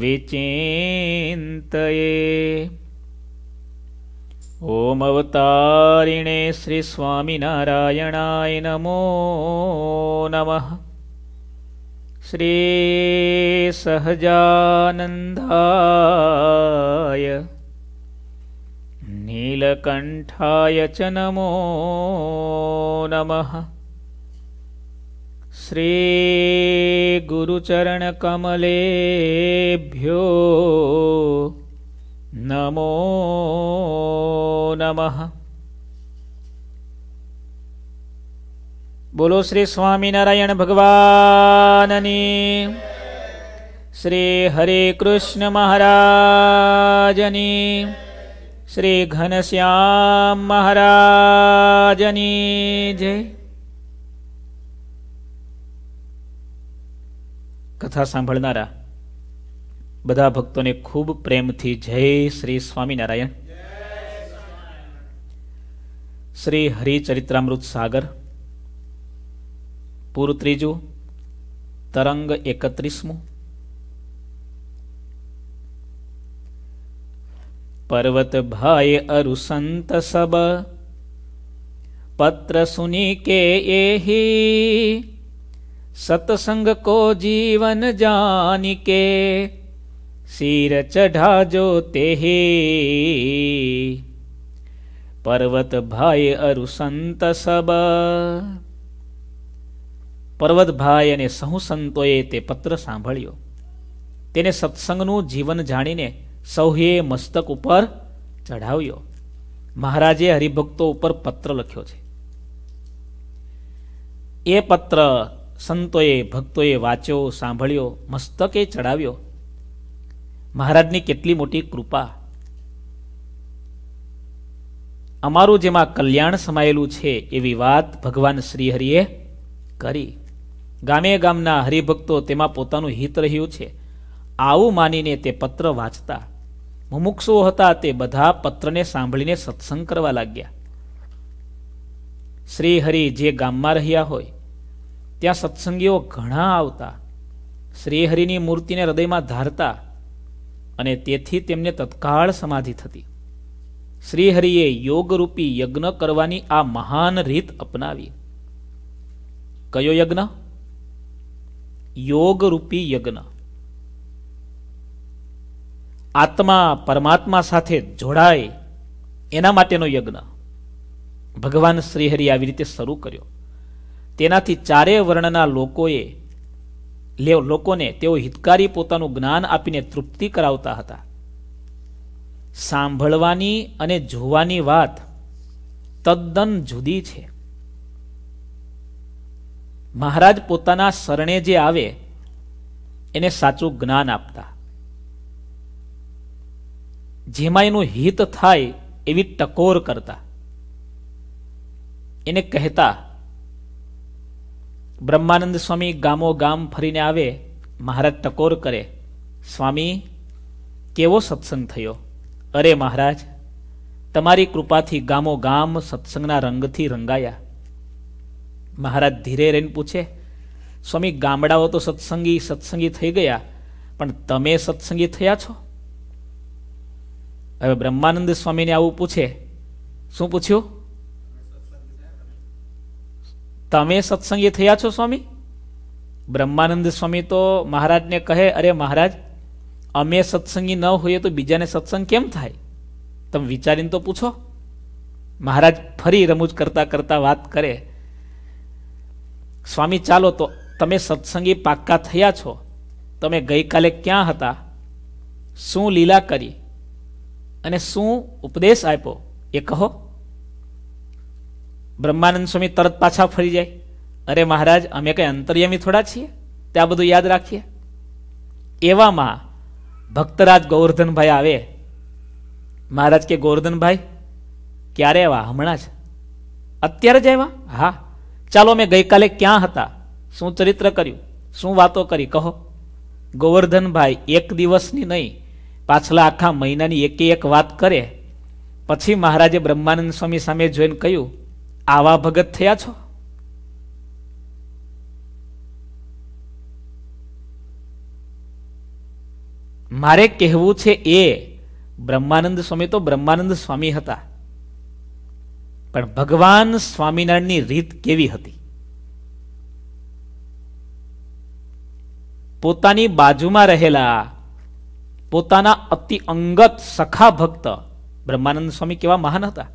વિચિંતયે ઓમ અવતારિણે શ્રી સ્વામિનારાયણાય નમો નમઃ શ્રી સહજાનંદાય નીલકંઠાય ચ નમો નમઃ શ્રી ગુરુચરણ કમલેભ્યો નમો નમઃ બોલો શ્રી સ્વામિનારાયણ ભગવાનની શ્રી હરે કૃષ્ણ મહારાજની શ્રી ઘનશ્યામ મહારાજની જય કથા સાંભળનારા બધા ભક્તોને ખૂબ પ્રેમથી જય શ્રી સ્વામિનારાયણ શ્રી હરિચરિત્રામૃત સાગર પૂર ત્રીજું તરંગ એકત્રીસમું પર્વત ભાય અરુ સંત સબ પત્ર સુની કે એહી सत्संग કો જીવન જાની કે શિર चढ़ा जो तेहे पर्वत ભાઈ અરુ સંત સબ પર્વતભાઈ અને સહુ સંતોએ તે પત્ર સાંભળ્યો તેને સત્સંગનું જીવન જાણીને સૌએ મસ્તક ઉપર ચઢાવ્યો મહારાજે હરિભક્તો ઉપર પત્ર લખ્યો છે એ પત્ર સંતોએ ભક્તોએ વાંચ્યો સાંભળ્યો મસ્તકે ચડાવ્યો મહારાજની કેટલી મોટી કૃપા અમારું જેમાં કલ્યાણ સમાયેલું છે એવી વાત ભગવાન શ્રીહરિએ કરી ગામે ગામના હરિભક્તો તેમાં પોતાનું હિત રહ્યું છે આવું માનીને તે પત્ર વાંચતા મુમુક્ષો હતા તે બધા પત્રને સાંભળીને સત્સંગ કરવા લાગ્યા શ્રીહરિ જે ગામમાં રહ્યા હોય ત્યાં સત્સંગીઓ ઘણા આવતા શ્રીહરિની મૂર્તિને હૃદયમાં ધારતા અને તેથી તેમને તત્કાળ સમાધિ થતી શ્રીહરિએ યોગરૂપી યજ્ઞ કરવાની આ મહાન રીત અપનાવી કયો યજ્ઞ યોગરૂપી યજ્ઞ આત્મા પરમાત્મા સાથે જોડાય એના માટેનો યજ્ઞ ભગવાન શ્રીહરિ આવી રીતે શરૂ કર્યો તેનાથી ચારેય વર્ણના લોકોએ લેવ લોકોને તેઓ હિતકારી પોતાનું જ્ઞાન આપીને તૃપ્તિ કરાવતા હતા સાંભળવાની અને જોવાની વાત તદ્દન જુદી છે મહારાજ પોતાના શરણે જે આવે એને સાચું જ્ઞાન આપતા જેમાં એનું હિત થાય એવી ટકોર કરતા એને કહેતા બ્રહ્માનંદ સ્વામી ગામો ગામ ફરીને આવે મહારાજ ટકોર કરે સ્વામી કેવો સત્સંગ થયો અરે મહારાજ તમારી કૃપાથી ગામો ગામ સત્સંગના રંગથી રંગાયા મહારાજ ધીરે રહીને પૂછે સ્વામી ગામડાઓ તો સત્સંગી સત્સંગી થઈ ગયા પણ તમે સત્સંગી થયા છો હવે બ્રહ્માનંદ સ્વામીને આવું પૂછે શું પૂછ્યું તમે સત્સંગી થયા છો સ્વામી બ્રહ્માનંદ સ્વામી તો મહારાજને કહે અરે મહારાજ અમે સત્સંગી ન હોઈએ તો બીજાને સત્સંગ કેમ થાય તમે વિચારીને તો પૂછો મહારાજ ફરી રમૂજ કરતા કરતા વાત કરે સ્વામી ચાલો તો તમે સત્સંગી પાક્કા થયા છો તમે ગઈકાલે ક્યાં હતા શું લીલા કરી અને શું ઉપદેશ આપ્યો એ કહો બ્રહ્માનંદ સ્વામી તરત પાછા ફરી જાય અરે મહારાજ અમે કંઈ અંતર્યમી થોડા છીએ તે આ બધું યાદ રાખીએ એવામાં ભક્તરાજ ગોવર્ધનભાઈ આવે મહારાજ કે ગોવર્ધનભાઈ ક્યારે આવ્યા હમણાં જ અત્યારે જ આવ્યા હા ચાલો અમે ગઈકાલે ક્યાં હતા શું ચરિત્ર કર્યું શું વાતો કરી કહો ગોવર્ધનભાઈ એક દિવસની નહીં પાછલા આખા મહિનાની એકે એક વાત કરે પછી મહારાજે બ્રહ્માનંદ સ્વામી સામે જોઈને કહ્યું આવા ભગત થયા છો મારે કહેવું છે એ બ્રહ્માનંદ સ્વામી તો બ્રહ્માનંદ સ્વામી હતા પણ ભગવાન સ્વામિનારાયણની રીત કેવી હતી પોતાની બાજુમાં રહેલા પોતાના અતિ અંગત સખા ભક્ત બ્રહ્માનંદ સ્વામી કેવા મહાન હતા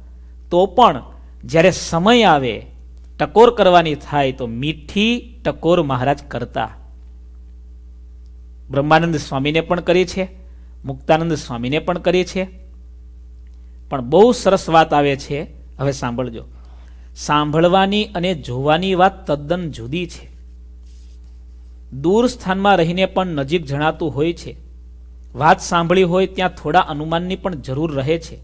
તો પણ જ્યારે સમય આવે ટકોર કરવાની થાય તો મીઠી ટકોર મહારાજ કરતા બ્રહ્માનંદ સ્વામીને પણ કરી છે મુક્તાનંદ સ્વામીને પણ કરી છે પણ બહુ સરસ વાત આવે છે હવે સાંભળજો સાંભળવાની અને જોવાની વાત તદ્દન જુદી છે દૂર સ્થાનમાં રહીને પણ નજીક જણાતું હોય છે વાત સાંભળી હોય ત્યાં થોડા અનુમાનની પણ જરૂર રહે છે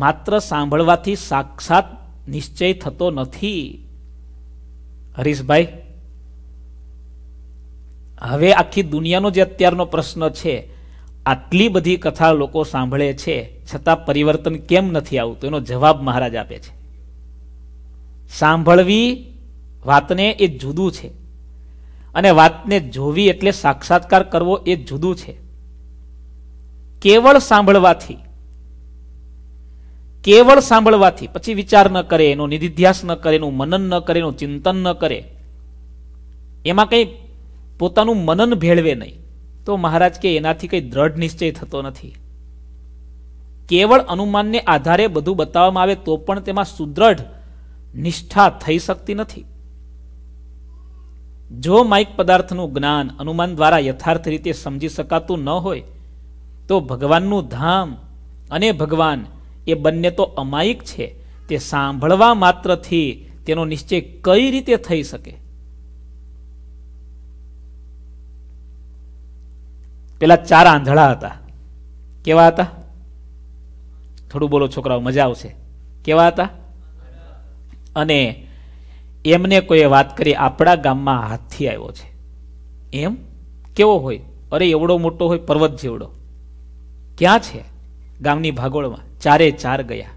માત્ર સાંભળવાથી સાક્ષાત નિશ્ચય થતો નથી હરીશભાઈ હવે આખી દુનિયાનો જે અત્યારનો પ્રશ્ન છે આટલી બધી કથા લોકો સાંભળે છે છતાં પરિવર્તન કેમ નથી આવતું એનો જવાબ મહારાજ આપે છે સાંભળવી વાતને એ જુદું છે અને વાતને જોવી એટલે સાક્ષાત્કાર કરવો એ જુદું છે કેવળ સાંભળવાથી કેવળ સાંભળવાથી પછી વિચાર ન કરે એનો નિધિધ્યાસ ન કરે એનું મનન ન કરે એનું ચિંતન ન કરે એમાં કંઈ પોતાનું મનન ભેળવે નહીં તો મહારાજ કે એનાથી કંઈ દ્રઢ નિશ્ચય થતો નથી કેવળ અનુમાનને આધારે બધું બતાવવામાં આવે તો પણ તેમાં સુદ્રઢ નિષ્ઠા થઈ શકતી નથી જો માઇક પદાર્થનું જ્ઞાન અનુમાન દ્વારા યથાર્થ રીતે સમજી શકાતું ન હોય તો ભગવાનનું ધામ અને ભગવાન એ બંને તો અમાયિક છે તે સાંભળવા માત્રથી તેનો નિશ્ચય કઈ રીતે થઈ શકે પેલા ચાર આંધળા હતા કેવા હતા થોડું બોલો છોકરાઓ મજા આવશે કેવા હતા અને એમને કોઈ વાત કરી આપણા ગામમાં હાથથી આવ્યો છે એમ કેવો હોય અરે એવડો મોટો હોય પર્વત જેવડો ક્યાં છે ગામની ભાગોળમાં ચારે ચાર ગયા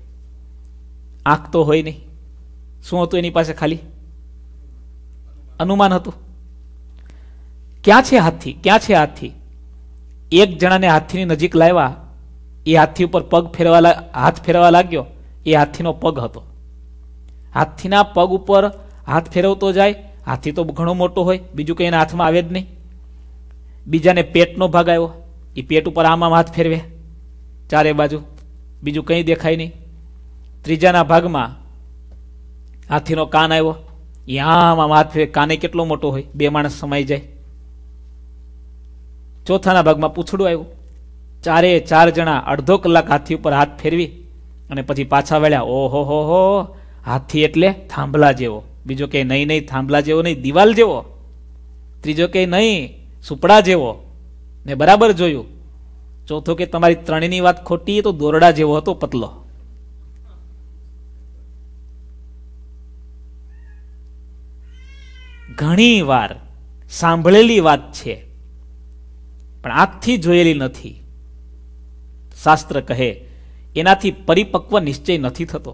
આંખ તો હોય નહીં શું હતું એની પાસે ખાલી અનુમાન હતું ક્યાં છે હાથી ક્યાં છે હાથી એક જણાને હાથીની નજીક લાવ્યા એ હાથી ઉપર પગ ફેરવા હાથ ફેરવા લાગ્યો એ હાથીનો પગ હતો હાથીના પગ ઉપર હાથ ફેરવતો જાય હાથી તો ઘણો મોટો હોય બીજું કંઈ એના હાથમાં આવે જ નહીં બીજાને પેટનો ભાગ આવ્યો એ પેટ ઉપર આમ આમ હાથ ફેરવે ચારે બાજુ બીજું કંઈ દેખાય નહીં ત્રીજાના ભાગમાં હાથીનો કાન આવ્યો યામ આમ હાથ કાને કેટલો મોટો હોય બે માણસ સમાઈ જાય ચોથાના ભાગમાં પૂછડું આવ્યું ચારે ચાર જણા અડધો કલાક હાથી ઉપર હાથ ફેરવી અને પછી પાછા વળ્યા ઓહો હો હો હાથી એટલે થાંભલા જેવો બીજો કે નહીં નહીં થાંભલા જેવો નહીં દિવાલ જેવો ત્રીજો કે નહીં સુપડા જેવો ને બરાબર જોયું ચોથો કે તમારી ત્રણેયની વાત ખોટી તો દોરડા જેવો હતો પતલો ઘણી વાર સાંભળેલી વાત છે પણ આંખથી જોયેલી નથી શાસ્ત્ર કહે એનાથી પરિપક્વ નિશ્ચય નથી થતો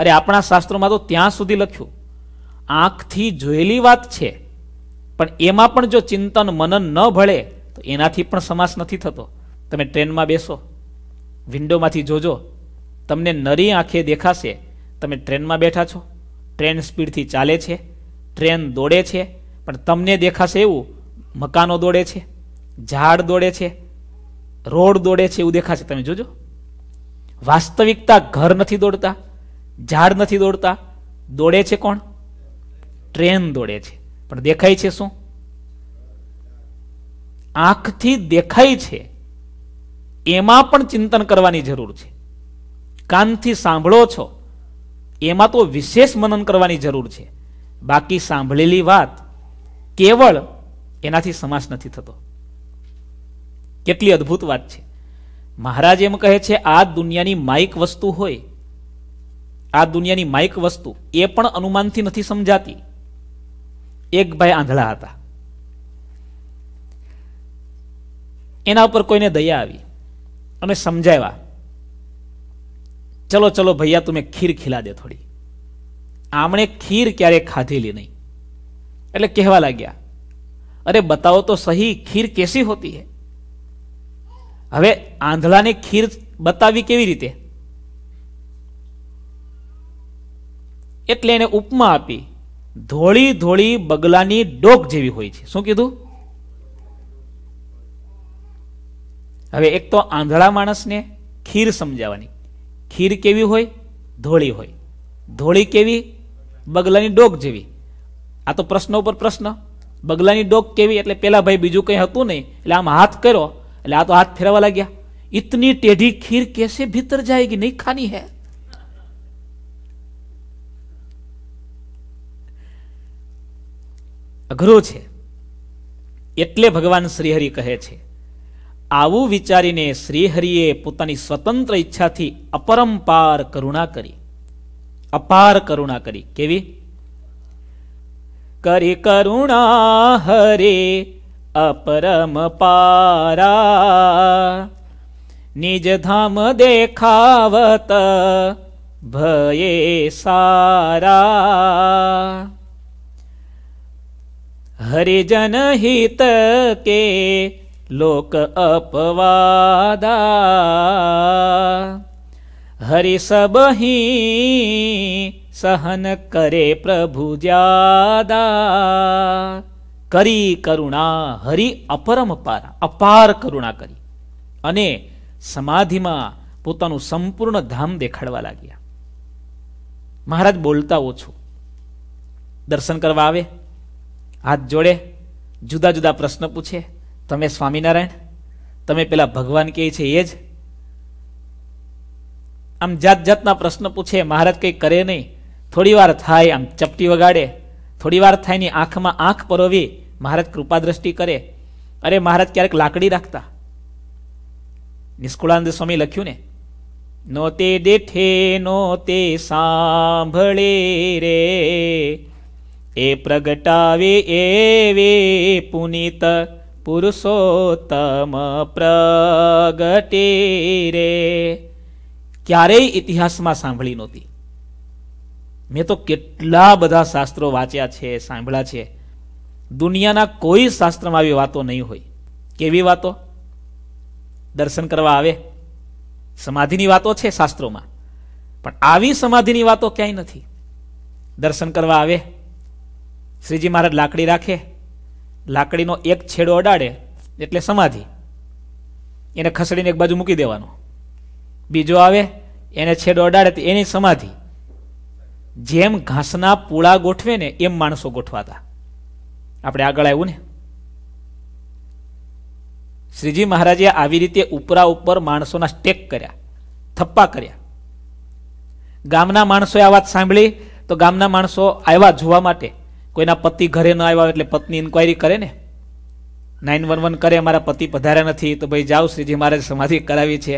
અરે આપણા શાસ્ત્રોમાં તો ત્યાં સુધી લખ્યું આંખથી જોયેલી વાત છે પણ એમાં પણ જો ચિંતન મનન ન ભળે તો એનાથી પણ સમાસ નથી થતો તમે ટ્રેનમાં બેસો વિન્ડોમાંથી જોજો તમને નરી આંખે દેખાશે તમે ટ્રેનમાં બેઠા છો ટ્રેન સ્પીડથી ચાલે છે ટ્રેન દોડે છે પણ તમને દેખાશે એવું મકાનો દોડે છે ઝાડ દોડે છે રોડ દોડે છે એવું દેખાશે તમે જોજો વાસ્તવિકતા ઘર નથી દોડતા ઝાડ નથી દોડતા દોડે છે કોણ ટ્રેન દોડે છે પણ દેખાય છે શું આંખથી દેખાય છે એમાં પણ ચિંતન કરવાની જરૂર છે કાનથી સાંભળો છો એમાં તો વિશેષ મનન કરવાની જરૂર છે બાકી સાંભળેલી વાત કેવળ એનાથી સમાસ નથી થતો કેટલી અદ્ભુત વાત છે મહારાજ એમ કહે છે આ દુનિયાની માઇક વસ્તુ હોય આ દુનિયાની માઇક વસ્તુ એ પણ અનુમાનથી નથી સમજાતી એક ભાઈ આંધળા હતા એના ઉપર કોઈને દયા આવી અમે સમજાવ્યા ચલો ચલો ભૈયા તમે ખીર ખીલા દે થોડી આમણે ખીર ક્યારે ખાધેલી નહીં એટલે કહેવા લાગ્યા અરે બતાવો તો સહી ખીર કેસી હોતી હે હવે આંધળાને ખીર બતાવી કેવી રીતે એટલે એને ઉપમા આપી ધોળી ધોળી બગલાની ડોક જેવી હોય છે શું કીધું હવે એક તો આંધળા માણસને ખીર સમજાવવાની ખીર કેવી હોય ધોળી હોય ધોળી કેવી બગલાની ડોક જેવી આ તો પ્રશ્ન ઉપર પ્રશ્ન બગલાની ડોક કેવી એટલે પેલા ભાઈ બીજું કંઈ હતું નહીં એટલે આમ હાથ કર્યો એટલે આ તો હાથ ફેરવા લાગ્યા ઇતની ટેઢી ખીર કેસે ભીતર જાયગી નહીં ખાની હે અઘરો છે એટલે ભગવાન શ્રીહરિ કહે છે આવું વિચારીને શ્રીહરિએ પોતાની સ્વતંત્ર ઈચ્છાથી અપરંપાર કરુણા કરી અપાર કરુણા કરી કેવી કરી કરુણા હરે અપરમ પારા નિજ ધામ દેખાવત ભયે સારા હરિજન હિત કે લોક અપવાદા હરિ સબહી સહન કરે પ્રભુ જાદા કરી કરુણા હરિ અપરમ પારા અપાર કરુણા કરી અને સમાધિમાં પોતાનું સંપૂર્ણ ધામ દેખાડવા લાગ્યા મહારાજ બોલતા ઓછું દર્શન કરવા આવે હાથ જોડે જુદા જુદા પ્રશ્ન પૂછે તમે સ્વામિનારાયણ તમે પેલા ભગવાન કહે છે એ જ આમ જાત જાતના પ્રશ્ન પૂછે મહારાજ કંઈ કરે નહીં થોડી વાર થાય આમ ચપટી વગાડે થોડી વાર થાય ની આંખમાં આંખ પરોવી મહારાજ કૃપા દ્રષ્ટિ કરે અરે મહારાજ ક્યારેક લાકડી રાખતા નિષ્કુળાનંદ સ્વામી લખ્યું ને નો તે દેઠે નો તે સાંભળે રે એ પ્રગટાવે વે પુનિત પુરુષોત્તમ પ્રગટે રે ક્યારેય ઇતિહાસમાં સાંભળી નહોતી મેં તો કેટલા બધા શાસ્ત્રો વાંચ્યા છે સાંભળ્યા છે દુનિયાના કોઈ શાસ્ત્રમાં આવી વાતો નહીં હોય કેવી વાતો દર્શન કરવા આવે સમાધિની વાતો છે શાસ્ત્રોમાં પણ આવી સમાધિની વાતો ક્યાંય નથી દર્શન કરવા આવે શ્રીજી મહારાજ લાકડી રાખે લાકડીનો એક છેડો અડાડે એટલે સમાધિ એને ખસડીને એક બાજુ મૂકી દેવાનો બીજો આવે એને છેડો અડાડે તો એની સમાધિ જેમ ઘાસના પૂળા ગોઠવે ને એમ માણસો ગોઠવાતા આપણે આગળ આવ્યું ને શ્રીજી મહારાજે આવી રીતે ઉપરા ઉપર માણસોના સ્ટેક કર્યા થપ્પા કર્યા ગામના માણસોએ આ વાત સાંભળી તો ગામના માણસો આવ્યા જોવા માટે કોઈના પતિ ઘરે ન આવ્યા એટલે પત્ની ઇન્ક્વાયરી કરે ને નાઇન વન વન કરે મારા પતિ પધાર્યા નથી તો ભાઈ જાઓ શ્રીજી મહારાજ સમાધિ કરાવી છે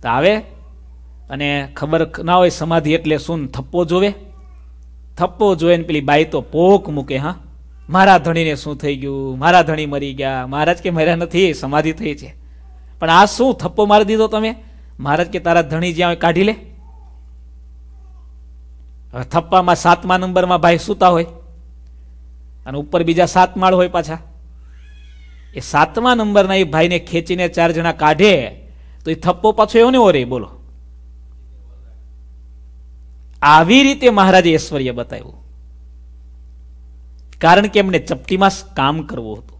તો આવે અને ખબર ના હોય સમાધિ એટલે શું થપ્પો જોવે થપ્પો જોવે ને પેલી બાઈ તો પોક મૂકે હા મારા ધણીને શું થઈ ગયું મારા ધણી મરી ગયા મહારાજ કે મર્યા નથી સમાધિ થઈ છે પણ આ શું થપ્પો મારી દીધો તમે મહારાજ કે તારા ધણી જ્યાં કાઢી લે હવે થપ્પામાં સાતમા નંબરમાં ભાઈ સૂતા હોય અને ઉપર બીજા સાત માળ હોય પાછા એ સાતમા નંબરના એ ભાઈને ખેંચીને ચાર જણા કાઢે તો એ થપ્પો પાછો એવો ને ઓરે બોલો આવી રીતે મહારાજે ઐશ્વર્ય બતાવ્યું કારણ કે એમને ચપટીમાં કામ કરવું હતું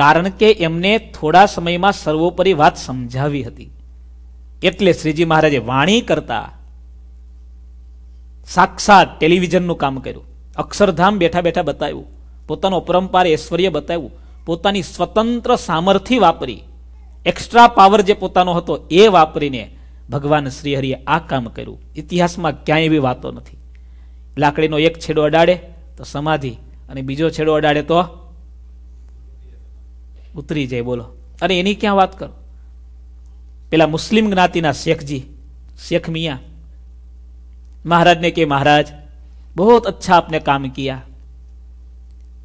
કારણ કે એમને થોડા સમયમાં સર્વોપરી વાત સમજાવી હતી એટલે શ્રીજી મહારાજે વાણી કરતા સાક્ષાત ટેલિવિઝનનું કામ કર્યું અક્ષરધામ બેઠા બેઠા બતાવ્યું પોતાનો અપરંપાર ઐશ્વર્ય બતાવ્યું પોતાની સ્વતંત્ર સામર્થ્ય વાપરી એક્સ્ટ્રા પાવર જે પોતાનો હતો એ વાપરીને ભગવાન શ્રીહરિએ આ કામ કર્યું ઇતિહાસમાં ક્યાંય એવી વાતો નથી લાકડીનો એક છેડો અડાડે તો સમાધિ અને બીજો છેડો અડાડે તો ઉતરી જાય બોલો અને એની ક્યાં વાત કરો પેલા મુસ્લિમ જ્ઞાતિના શેખજી શેખ મિયા મહારાજને કે મહારાજ બહુ અચ્છા આપને કામ किया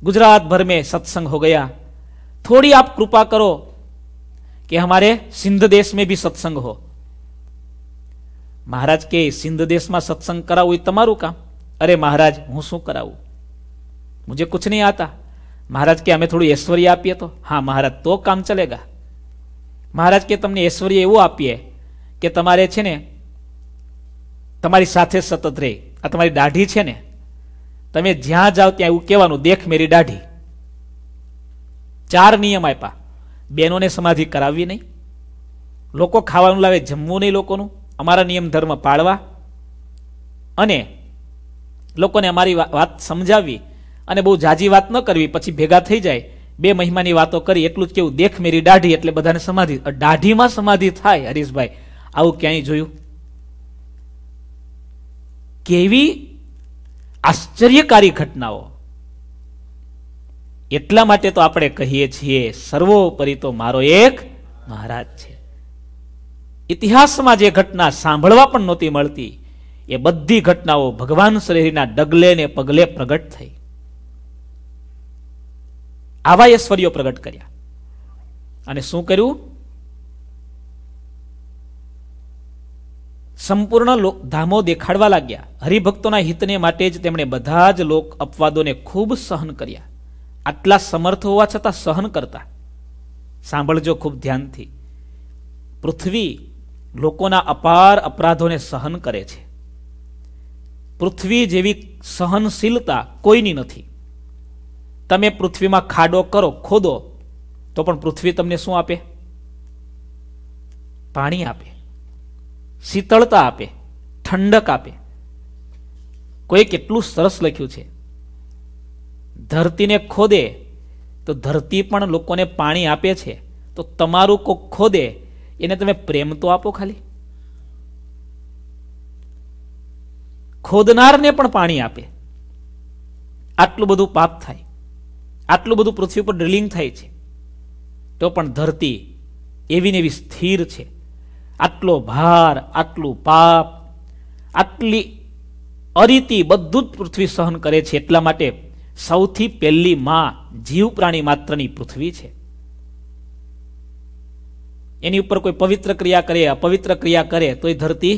ગુજરાત ભર में સત્સંગ હો ગયા થોડી આપ કૃપા કરો કે हमारे સિંધ દેશ में भी सत्संग हो મહારાજ કે સિંધ દેશમાં સત્સંગ કરાવવું એ તમારું કામ અરે મહારાજ હું શું કરાવું મુજે કુછ નહીં આતા મહારાજ કે અમે થોડું ઐશ્વર્ય આપીએ તો હા મહારાજ તો કામ ચલેગા મહારાજ કે તમને ઐશ્વર્ય એવું આપીએ કે તમારે છે ને તમારી સાથે સતત રહે આ તમારી દાઢી છે ને તમે જ્યાં જાઓ ત્યાં એવું કહેવાનું દેખ મેરી દાઢી ચાર નિયમ આપ્યા બહેનોને સમાધિ કરાવવી નહીં લોકો ખાવાનું લાવે જમવું નહીં લોકોનું અમારા નિયમ ધર્મ પાળવા અને લોકોને અમારી વાત સમજાવવી અને બહુ જાજી વાત ન કરવી પછી ભેગા થઈ જાય બે મહિમાની વાતો કરી એટલું જ કેવું દેખ મેરી દાઢી એટલે બધાને સમાધિ દાઢીમાં સમાધિ થાય હરીશભાઈ આવું ક્યાંય જોયું કેવી આશ્ચર્યકારી ઘટનાઓ એટલા માટે તો આપણે કહીએ છીએ સર્વોપરી તો મારો એક મહારાજ છે ઇતિહાસમાં જે ઘટના સાંભળવા પણ નહોતી મળતી એ બધી ઘટનાઓ ભગવાન શ્રીના ડગલે ને પગલે પ્રગટ થઈ આવા ઐશ્વર્યો પ્રગટ કર્યા અને શું કર્યું સંપૂર્ણ ધામો દેખાડવા લાગ્યા હરિભક્તોના હિતને માટે જ તેમણે બધા જ લોક અપવાદોને ખૂબ સહન કર્યા આટલા સમર્થ હોવા છતાં સહન કરતા સાંભળજો ખૂબ ધ્યાનથી પૃથ્વી લોકોના અપાર અપરાધોને સહન કરે છે પૃથ્વી જેવી સહનશીલતા કોઈની નથી તમે પૃથ્વીમાં ખાડો કરો ખોદો તો પણ પૃથ્વી તમને શું આપે પાણી આપે શીતળતા આપે ઠંડક આપે કોઈ કેટલું સરસ લખ્યું છે ધરતીને ખોદે તો ધરતી પણ લોકોને પાણી આપે છે તો તમારું કોક ખોદે એને તમે પ્રેમ તો આપો ખાલી ખોદનારને પણ પાણી આપે આટલું બધું પાપ થાય આટલું બધું પૃથ્વી પર ડ્રિલિંગ થાય છે તો પણ ધરતી એવી ને એવી સ્થિર છે આટલો ભાર આટલું પાપ આટલી અરીતિ બધું જ પૃથ્વી સહન કરે છે એટલા માટે સૌથી પહેલી માં જીવ પ્રાણી માત્રની પૃથ્વી છે એની ઉપર કોઈ પવિત્ર ક્રિયા કરે અપવિત્ર ક્રિયા કરે તો એ ધરતી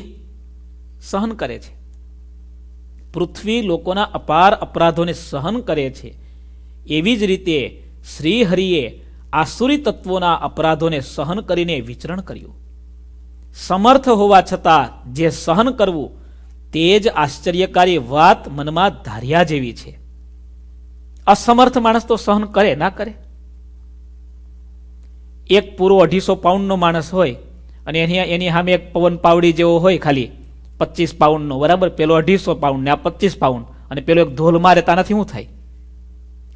સહન કરે છે પૃથ્વી લોકોના અપાર અપરાધોને સહન કરે છે એવી જ રીતે શ્રીહરિએ આસુરી તત્વોના અપરાધોને સહન કરીને વિચરણ કર્યું સમર્થ હોવા છતાં જે સહન કરવું તે જ આશ્ચર્યકારી વાત મનમાં ધાર્યા જેવી છે અસમર્થ માણસ તો સહન કરે ના કરે એક પૂરો અઢીસો પાઉન્ડનો માણસ હોય અને એની એની સામે એક પવન પાવડી જેવો હોય ખાલી પચીસ પાઉન્ડનો બરાબર પેલો અઢીસો પાઉન્ડ ને આ પચીસ પાઉન્ડ અને પેલો એક ધોલ મારે તાનાથી શું થાય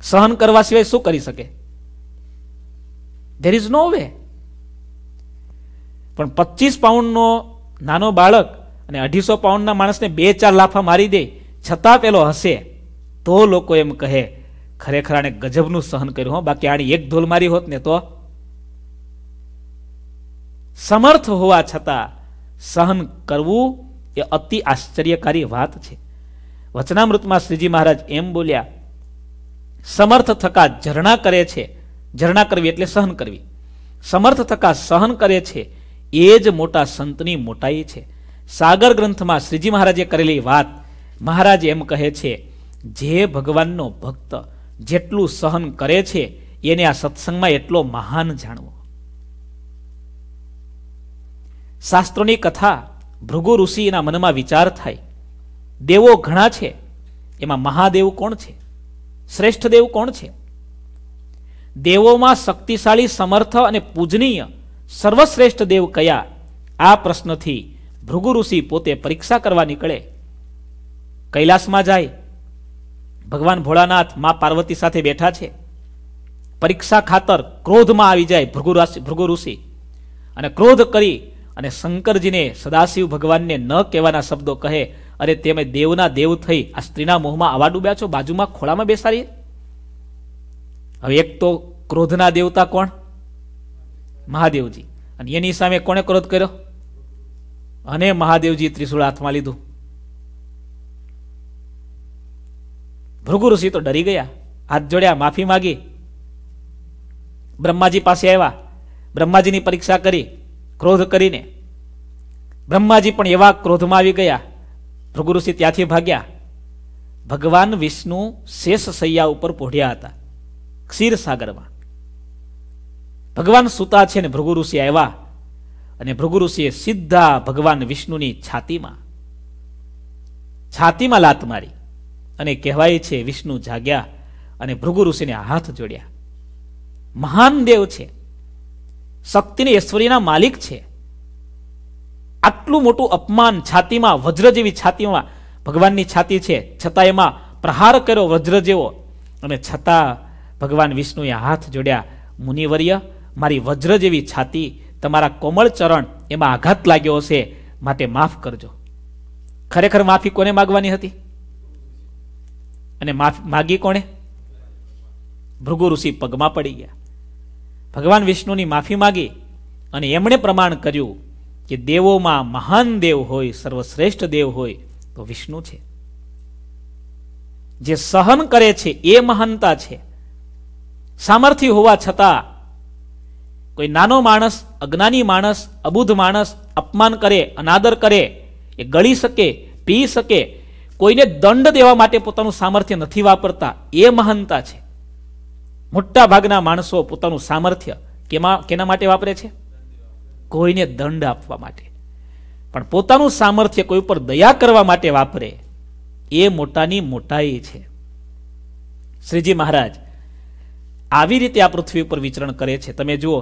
સહન કરવા સિવાય શું કરી શકે ધેર ઇઝ નો વે પણ પચીસ પાઉન્ડનો નાનો બાળક અને અઢીસો પાઉન્ડના માણસને બે ચાર લાફા મારી દે છતાં પેલો હશે તો લોકો એમ કહે ખરેખર આને ગજબનું સહન કર્યું હો બાકી આણે એક ધોલ મારી હોત ને તો સમર્થ હોવા છતાં સહન કરવું એ અતિ આશ્ચર્યકારી વાત છે વચનામૃતમાં શ્રીજી મહારાજ એમ બોલ્યા સમર્થ થકા ઝરણા કરે છે ઝરણા કરવી એટલે સહન કરવી સમર્થ થકા સહન કરે છે એ જ મોટા સંતની મોટાઈ છે સાગર ગ્રંથમાં શ્રીજી મહારાજે કરેલી વાત મહારાજ એમ કહે છે જે ભગવાનનો ભક્ત જેટલું સહન કરે છે એને આ સત્સંગમાં એટલો મહાન જાણવો શાસ્ત્રોની કથા ભૃગુ ઋષિ એના મનમાં વિચાર થાય દેવો ઘણા છે એમાં મહાદેવ કોણ છે શ્રેષ્ઠ દેવ કોણ છે દેવોમાં શક્તિશાળી સમર્થ અને પૂજનીય સર્વશ્રેષ્ઠ દેવ કયા આ પ્રશ્નથી ભૃગુ ઋષિ પોતે પરીક્ષા કરવા નીકળે કૈલાસમાં જાય ભગવાન ભોળાનાથ મા પાર્વતી સાથે બેઠા છે પરીક્ષા ખાતર ક્રોધમાં આવી જાય ભૃગુ ભૃગુ ઋષિ અને ક્રોધ કરી અને શંકરજીને સદાશિવ ભગવાનને ન કહેવાના શબ્દો કહે અરે તમે દેવના દેવ થઈ આ સ્ત્રીના મોહમાં આવા ડૂબ્યા છો બાજુમાં ખોળામાં બેસાડીએ હવે એક તો ક્રોધના દેવતા કોણ મહાદેવજી અને એની સામે કોણે ક્રોધ કર્યો અને મહાદેવજી ત્રિશુળ હાથમાં લીધું ભૃગુ ઋષિ તો ડરી ગયા હાથ જોડ્યા માફી માગી બ્રહ્માજી પાસે આવ્યા બ્રહ્માજીની પરીક્ષા કરી ક્રોધ કરીને બ્રહ્માજી પણ એવા ક્રોધમાં આવી ગયા ભૃગુ ઋષિ ત્યાંથી ભાગ્યા ભગવાન વિષ્ણુ શેષ સૈયા ઉપર પોઢ્યા હતા ક્ષીર સાગરમાં ભગવાન સુતા છે ને ભૃગુ ઋષિ આવ્યા અને ભૃગુ ઋષિએ સીધા ભગવાન વિષ્ણુની છાતીમાં છાતીમાં લાત મારી અને કહેવાય છે વિષ્ણુ જાગ્યા અને ભૃગુ ઋષિને હાથ જોડ્યા મહાન દેવ છે શક્તિની ઐશ્વર્યના માલિક છે આટલું મોટું અપમાન છાતીમાં વજ્ર જેવી છાતીમાં ભગવાનની છાતી છે છતાં એમાં પ્રહાર કર્યો વજ્ર જેવો અને છતાં ભગવાન વિષ્ણુએ હાથ જોડ્યા મુનિવર્ય મારી વજ્ર જેવી છાતી તમારા કોમળ ચરણ એમાં આઘાત લાગ્યો હશે માટે માફ કરજો ખરેખર માફી કોને માગવાની હતી અને માફી માગી કોણે ભૃગુ ઋષિ પગમાં પડી ગયા ભગવાન વિષ્ણુની માફી માગી અને એમણે પ્રમાણ કર્યું કે દેવોમાં મહાન દેવ હોય સર્વશ્રેષ્ઠ દેવ હોય તો વિષ્ણુ છે જે સહન કરે છે એ મહાનતા છે સામર્થ્ય હોવા છતાં કોઈ નાનો માણસ અજ્ઞાની માણસ અબુધ માણસ અપમાન કરે અનાદર કરે એ ગળી શકે પી શકે કોઈને દંડ દેવા માટે પોતાનું સામર્થ્ય નથી વાપરતા એ મહાનતા છે મોટા ભાગના માણસો પોતાનું સામર્થ્ય કેમાં કેના માટે વાપરે છે કોઈને દંડ આપવા માટે પણ પોતાનું સામર્થ્ય કોઈ ઉપર દયા કરવા માટે વાપરે એ મોટાની મોટાઈ છે શ્રીજી મહારાજ આવી રીતે આ પૃથ્વી ઉપર વિચરણ કરે છે તમે જુઓ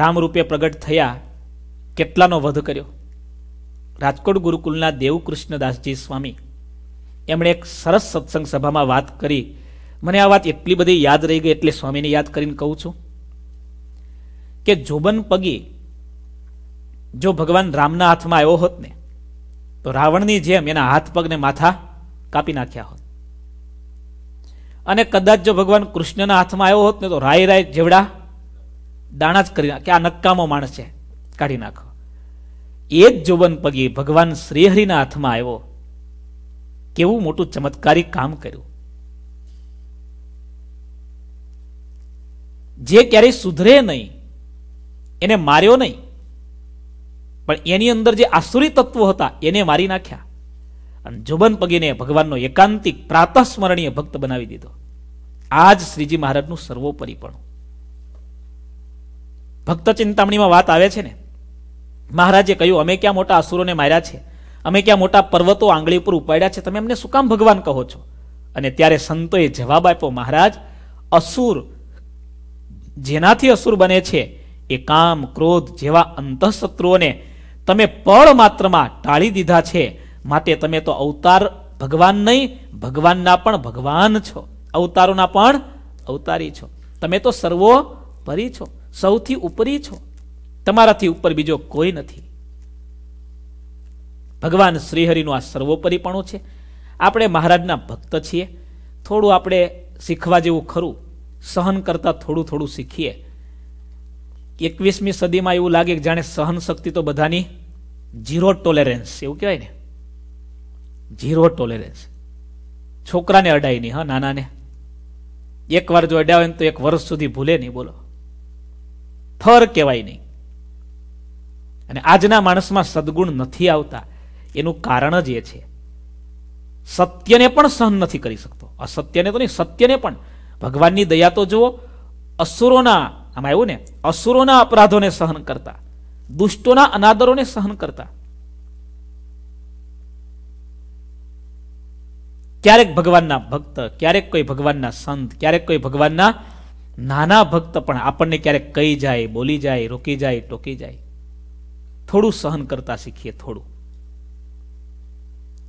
રામરૂપે પ્રગટ થયા કેટલાનો વધ કર્યો રાજકોટ ગુરુકુલના દેવકૃષ્ણદાસજી સ્વામી એમણે એક સરસ સત્સંગ સભામાં વાત કરી મને આ વાત એટલી બધી યાદ રહી ગઈ એટલે સ્વામીને યાદ કરીને કહું છું કે જોબન પગી જો ભગવાન રામના હાથમાં આવ્યો હોત ને તો રાવણની જેમ એના હાથ પગને માથા કાપી નાખ્યા હોત અને કદાચ જો ભગવાન કૃષ્ણના હાથમાં આવ્યો હોત ને તો રાય રાય જેવડા દાણા જ કરી કે આ નક્કામો માણસ છે કાઢી નાખો એ જ જોબન પગી ભગવાન શ્રીહરિના હાથમાં આવ્યો કેવું મોટું ચમત્કારી કામ કર્યું જે ક્યારેય સુધરે નહીં એને માર્યો નહીં પણ એની અંદર જે આસુરી તત્વો હતા એને મારી નાખ્યા અને જોબન પગીને ભગવાનનો એકાંતિક પ્રાતઃ સ્મરણીય ભક્ત બનાવી દીધો આ જ શ્રીજી મહારાજનું સર્વોપરી પણ ભક્ત ચિંતામણીમાં વાત આવે છે ને મહારાજે કહ્યું અમે ક્યાં મોટા અસુરોને માર્યા છે અમે ક્યાં મોટા પર્વતો આંગળી ઉપર ઉપાડ્યા છે તમે અમને શું કામ ભગવાન કહો છો અને ત્યારે સંતોએ જવાબ આપ્યો મહારાજ અસુર જેનાથી અસુર બને છે એ કામ ક્રોધ જેવા અંતઃશત્રુઓને તમે પળ માત્રમાં ટાળી દીધા છે માટે તમે તો અવતાર ભગવાન નહીં ભગવાનના પણ ભગવાન છો અવતારોના પણ અવતારી છો તમે તો સર્વો પરી છો સૌથી ઉપરી છો તમારાથી ઉપર બીજો કોઈ નથી ભગવાન શ્રીહરિનું આ સર્વોપરીપણું છે આપણે મહારાજના ભક્ત છીએ થોડું આપણે શીખવા જેવું ખરું સહન કરતા થોડું થોડું શીખીએ એકવીસમી સદીમાં એવું લાગે કે જાણે સહન શક્તિ તો બધાની ઝીરો ટોલેરન્સ એવું કહેવાય ને ઝીરો ટોલેરન્સ છોકરાને અડાય નહીં હા નાનાને વાર જો અડાવે ને તો એક વર્ષ સુધી ભૂલે નહીં બોલો થર કહેવાય નહીં અને આજના માણસમાં સદગુણ નથી આવતા એનું કારણ જ એ છે સત્યને પણ સહન નથી કરી શકતો અસત્યને તો નહીં સત્યને પણ ભગવાનની દયા તો જુઓ અસુરોના આમાં આવ્યું ને અસુરોના અપરાધોને સહન કરતા દુષ્ટોના અનાદરોને સહન કરતા ક્યારેક ભગવાનના ભક્ત ક્યારેક કોઈ ભગવાનના સંત ક્યારેક કોઈ ભગવાનના નાના ભક્ત પણ આપણને ક્યારેક કહી જાય બોલી જાય રોકી જાય ટોકી જાય થોડું સહન કરતા શીખીએ થોડું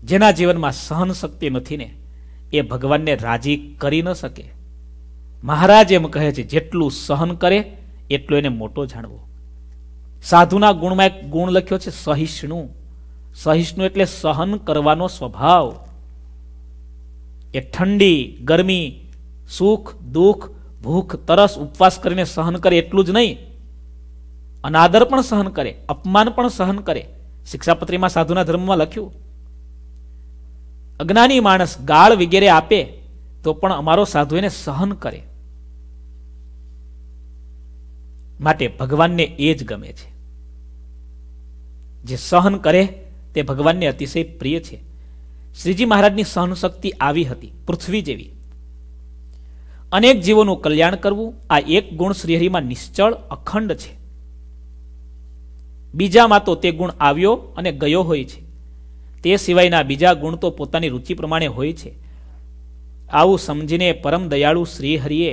જેના જીવનમાં સહન શક્તિ નથી ને એ ભગવાનને રાજી કરી ન શકે મહારાજ એમ કહે છે જેટલું સહન કરે એટલું એને મોટો જાણવો સાધુના ગુણમાં એક ગુણ લખ્યો છે સહિષ્ણુ સહિષ્ણુ એટલે સહન કરવાનો સ્વભાવ એ ઠંડી ગરમી સુખ દુઃખ ભૂખ તરસ ઉપવાસ કરીને સહન કરે એટલું જ નહીં અનાદર પણ સહન કરે અપમાન પણ સહન કરે શિક્ષાપત્રીમાં સાધુના ધર્મમાં લખ્યું અજ્ઞાની માણસ ગાળ વગેરે આપે તો પણ અમારો સાધુ એને સહન કરે માટે ભગવાનને એ જ ગમે છે જે સહન કરે તે ભગવાનને અતિશય પ્રિય છે શ્રીજી મહારાજની સહન શક્તિ આવી હતી પૃથ્વી જેવી અનેક જીવોનું કલ્યાણ કરવું આ એક ગુણ શ્રીહરિમાં નિશ્ચળ અખંડ છે બીજામાં તો તે ગુણ આવ્યો અને ગયો હોય છે તે સિવાયના બીજા ગુણ તો પોતાની રુચિ પ્રમાણે હોય છે આવું સમજીને પરમ દયાળુ શ્રીહરિએ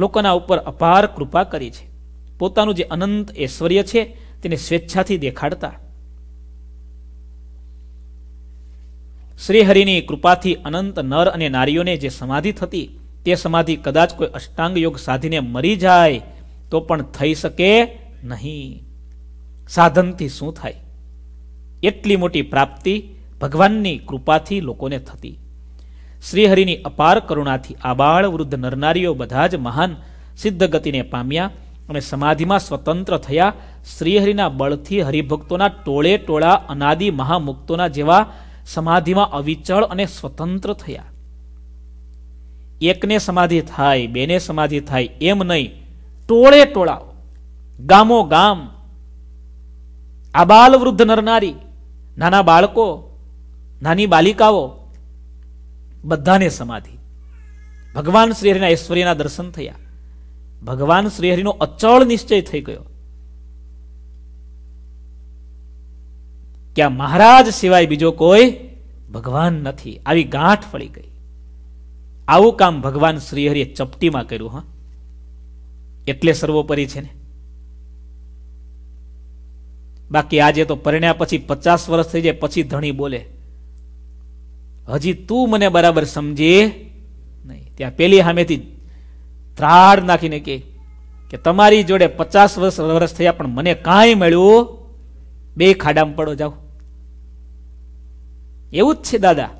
લોકોના ઉપર અપાર કૃપા કરી છે પોતાનું જે અનંત ઐશ્વર્ય છે તેને સ્વેચ્છાથી દેખાડતા શ્રીહરિની કૃપાથી અનંત નર અને નારીઓને જે સમાધિ થતી તે સમાધિ કદાચ કોઈ અષ્ટાંગ યોગ સાધીને મરી જાય તો પણ થઈ શકે નહીં સાધનથી શું થાય એટલી મોટી પ્રાપ્તિ ભગવાનની કૃપાથી લોકોને થતી શ્રીહરિની અપાર કરુણાથી આબાળ વૃદ્ધ નરનારીઓ બધા જ મહાન સિદ્ધ ગતિને પામ્યા અને સમાધિમાં સ્વતંત્ર થયા શ્રીહરિના બળથી હરિભક્તોના ટોળે ટોળા અનાદિ મહામુક્તોના જેવા સમાધિમાં અવિચળ અને સ્વતંત્ર થયા એકને સમાધિ થાય બેને સમાધિ થાય એમ નહીં ટોળે ટોળા ગામો ગામ આબાલ વૃદ્ધ નરનારી નાના બાળકો નાની બાલિકાઓ બધાને સમાધિ ભગવાન શ્રીહરિના ઐશ્વર્યના દર્શન થયા ભગવાન શ્રીહરિનો અચળ નિશ્ચય થઈ ગયો કે મહારાજ સિવાય બીજો કોઈ ભગવાન નથી આવી ગાંઠ ફળી ગઈ આવું કામ ભગવાન શ્રીહરિએ ચપટીમાં કર્યું હા એટલે સર્વોપરી છે ને બાકી આજે તો પરણ્યા પછી પચાસ વર્ષ થઈ જાય પછી ધણી બોલે હજી તું મને બરાબર સમજે નહીં ત્યાં પેલી સામેથી ત્રાડ નાખીને કે કે તમારી જોડે પચાસ વર્ષ વર્ષ થયા પણ મને કાંઈ મળ્યું બે ખાડામાં પડો જાઓ એવું જ છે દાદા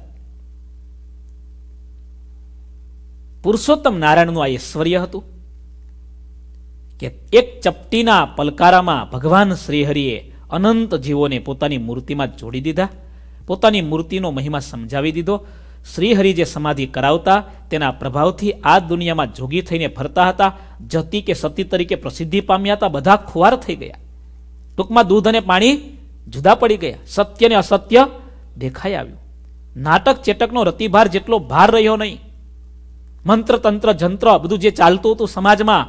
પુરુષોત્તમ નારાયણનું આ ઐશ્વર્ય હતું કે એક ચપટીના પલકારામાં ભગવાન શ્રીહરિએ અનંત જીવોને પોતાની મૂર્તિમાં જોડી દીધા પોતાની મૂર્તિનો મહિમા સમજાવી દીધો શ્રીહરિ જે સમાધિ કરાવતા તેના પ્રભાવથી આ દુનિયામાં જોગી થઈને ફરતા હતા જતી કે સતી તરીકે પ્રસિદ્ધિ પામ્યા હતા બધા ખુવાર થઈ ગયા ટૂંકમાં દૂધ અને પાણી જુદા પડી ગયા સત્ય ને અસત્ય દેખાઈ આવ્યું નાટક ચેટકનો રતિભાર જેટલો ભાર રહ્યો નહીં મંત્ર તંત્ર જંત્ર બધું જે ચાલતું હતું સમાજમાં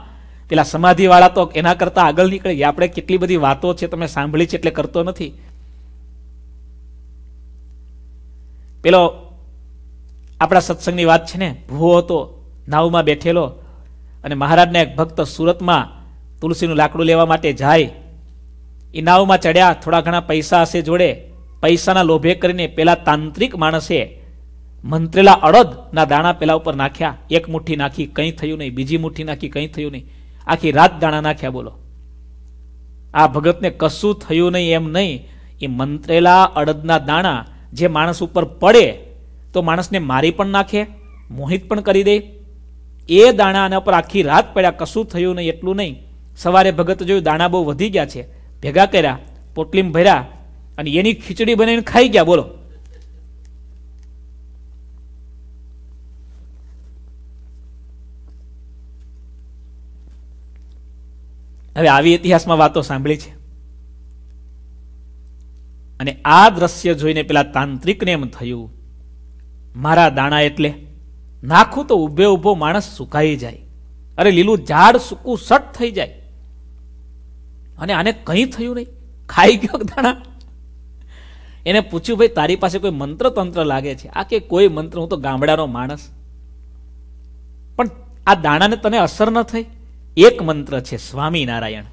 પેલા સમાધિવાળા તો એના કરતાં આગળ નીકળી ગયા આપણે કેટલી બધી વાતો છે તમે સાંભળી છે એટલે કરતો નથી પેલો આપણા સત્સંગની વાત છે ને ભૂવો હતો નાવમાં બેઠેલો અને મહારાજને એક ભક્ત સુરતમાં તુલસીનું લાકડું લેવા માટે જાય એ નાવમાં ચડ્યા થોડા ઘણા પૈસા હશે જોડે પૈસાના લોભે કરીને પેલા તાંત્રિક માણસે મંત્રેલા અડદના દાણા પેલા ઉપર નાખ્યા એક મુઠ્ઠી નાખી કંઈ થયું નહીં બીજી મુઠ્ઠી નાખી કંઈ થયું નહીં આખી રાત દાણા નાખ્યા બોલો આ ભગતને કશું થયું નહીં એમ નહીં એ મંત્રેલા અડદના દાણા જે માણસ ઉપર પડે તો માણસને મારી પણ નાખે મોહિત પણ કરી દે એ દાણાના ઉપર આખી રાત પડ્યા કશું થયું નહીં એટલું નહીં સવારે ભગત જોયું દાણા બહુ વધી ગયા છે ભેગા કર્યા પોટલીમ ભર્યા અને એની ખીચડી બનાવીને ખાઈ ગયા બોલો હવે આવી ઇતિહાસમાં વાતો સાંભળી છે અને આ દ્રશ્ય જોઈને પેલા તાંત્રિકને એમ થયું મારા દાણા એટલે નાખું તો ઉભે ઉભો માણસ સુકાઈ જાય અરે લીલું ઝાડ સૂકું સટ થઈ જાય અને આને કંઈ થયું નહીં ખાઈ ગયો દાણા એને પૂછ્યું ભાઈ તારી પાસે કોઈ મંત્ર તંત્ર લાગે છે આ કે કોઈ મંત્ર હું તો ગામડાનો માણસ પણ આ દાણાને તને અસર ન થઈ એક મંત્ર છે સ્વામિનારાયણ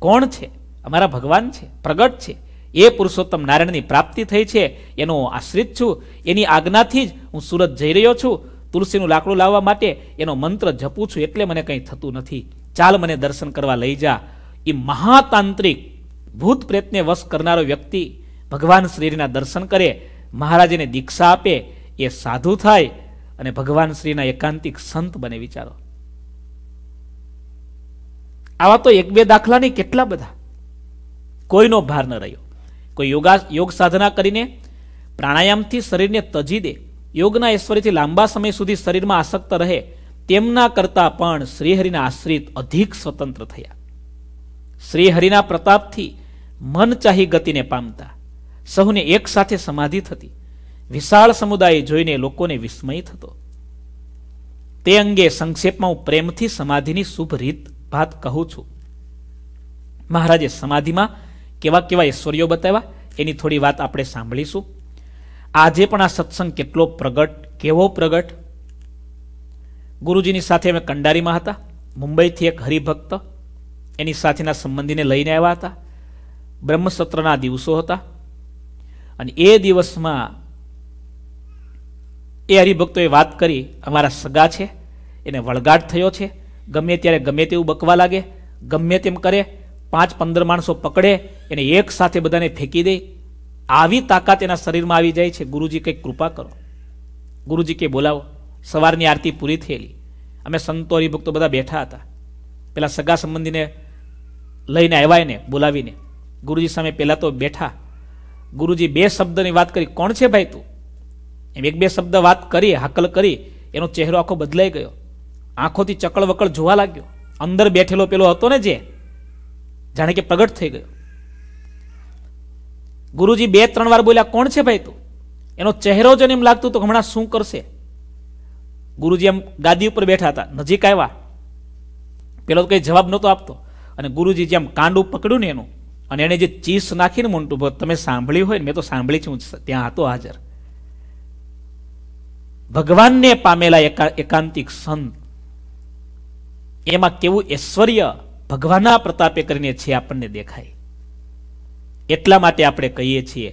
કોણ છે અમારા ભગવાન છે પ્રગટ છે એ પુરુષોત્તમ નારાયણની પ્રાપ્તિ થઈ છે એનો આશ્રિત છું એની આજ્ઞાથી જ હું સુરત જઈ રહ્યો છું તુલસીનું લાકડું લાવવા માટે એનો મંત્ર જપું છું એટલે મને કંઈ થતું નથી ચાલ મને દર્શન કરવા લઈ જા એ મહાતાંત્રિક ભૂત પ્રેતને વશ કરનારો વ્યક્તિ ભગવાન શ્રીના દર્શન કરે મહારાજને દીક્ષા આપે એ સાધુ થાય અને ભગવાન શ્રીના એકાંતિક સંત બને વિચારો આવા તો એક બે દાખલા નહીં કેટલા બધા કોઈનો ભાર ન રહ્યો કોઈ યોગા યોગ સાધના કરીને પ્રાણાયામથી શરીરને તજી દે યોગના ઐશ્વર્યથી લાંબા સમય સુધી શરીરમાં આસક્ત રહે તેમના કરતા પણ શ્રીહરિના આશ્રિત અધિક સ્વતંત્ર થયા શ્રીહરિના પ્રતાપથી મન ચાહી ગતિને પામતા સહુને એક સાથે સમાધિ થતી વિશાળ સમુદાય જોઈને લોકોને વિસ્મય થતો તે અંગે સંક્ષેપમાં હું પ્રેમથી સમાધિની શુભ રીત ભાત કહું છું મહારાજે સમાધિમાં કેવા કેવા ઐશ્વર્યો બતાવ્યા એની થોડી વાત આપણે સાંભળીશું આજે પણ આ સત્સંગ કેટલો પ્રગટ કેવો પ્રગટ ગુરુજીની સાથે અમે કંડારીમાં હતા મુંબઈથી એક હરિભક્ત એની સાથેના સંબંધીને લઈને આવ્યા હતા બ્રહ્મસત્રના દિવસો હતા અને એ દિવસમાં એ હરિભક્તોએ વાત કરી અમારા સગા છે એને વળગાટ થયો છે ગમે ત્યારે ગમે તેવું બકવા લાગે ગમે તેમ કરે પાંચ પંદર માણસો પકડે એને એક સાથે બધાને ફેંકી દે આવી તાકાત એના શરીરમાં આવી જાય છે ગુરુજી કંઈક કૃપા કરો ગુરુજી કે બોલાવો સવારની આરતી પૂરી થયેલી અમે સંતો હરિભક્તો બધા બેઠા હતા પેલા સગા સંબંધીને લઈને આવ્યા એને બોલાવીને ગુરુજી સામે પહેલાં તો બેઠા ગુરુજી બે શબ્દની વાત કરી કોણ છે ભાઈ તું એમ એક બે શબ્દ વાત કરી હાકલ કરી એનો ચહેરો આખો બદલાઈ ગયો આંખોથી ચકળ વકળ જોવા લાગ્યો અંદર બેઠેલો પેલો હતો ને જે જાણે કે પ્રગટ થઈ ગયો ગુરુજી બે ત્રણ વાર બોલ્યા કોણ છે ભાઈ તું એનો ચહેરો જ એમ લાગતું તો હમણાં શું કરશે ગુરુજી એમ ગાદી ઉપર બેઠા હતા નજીક આવ્યા પેલો તો કંઈ જવાબ નહોતો આપતો અને ગુરુજી જેમ કાંડું પકડ્યું ને એનું અને એને જે ચીસ નાખીને મોટું ભગત તમે સાંભળ્યું હોય ને મેં તો સાંભળી છું ત્યાં હતો હાજર ભગવાનને પામેલા એકાંતિક સંત એમાં કેવું ઐશ્વર્ય ભગવાનના પ્રતાપે કરીને છે આપણને દેખાય એટલા માટે આપણે કહીએ છીએ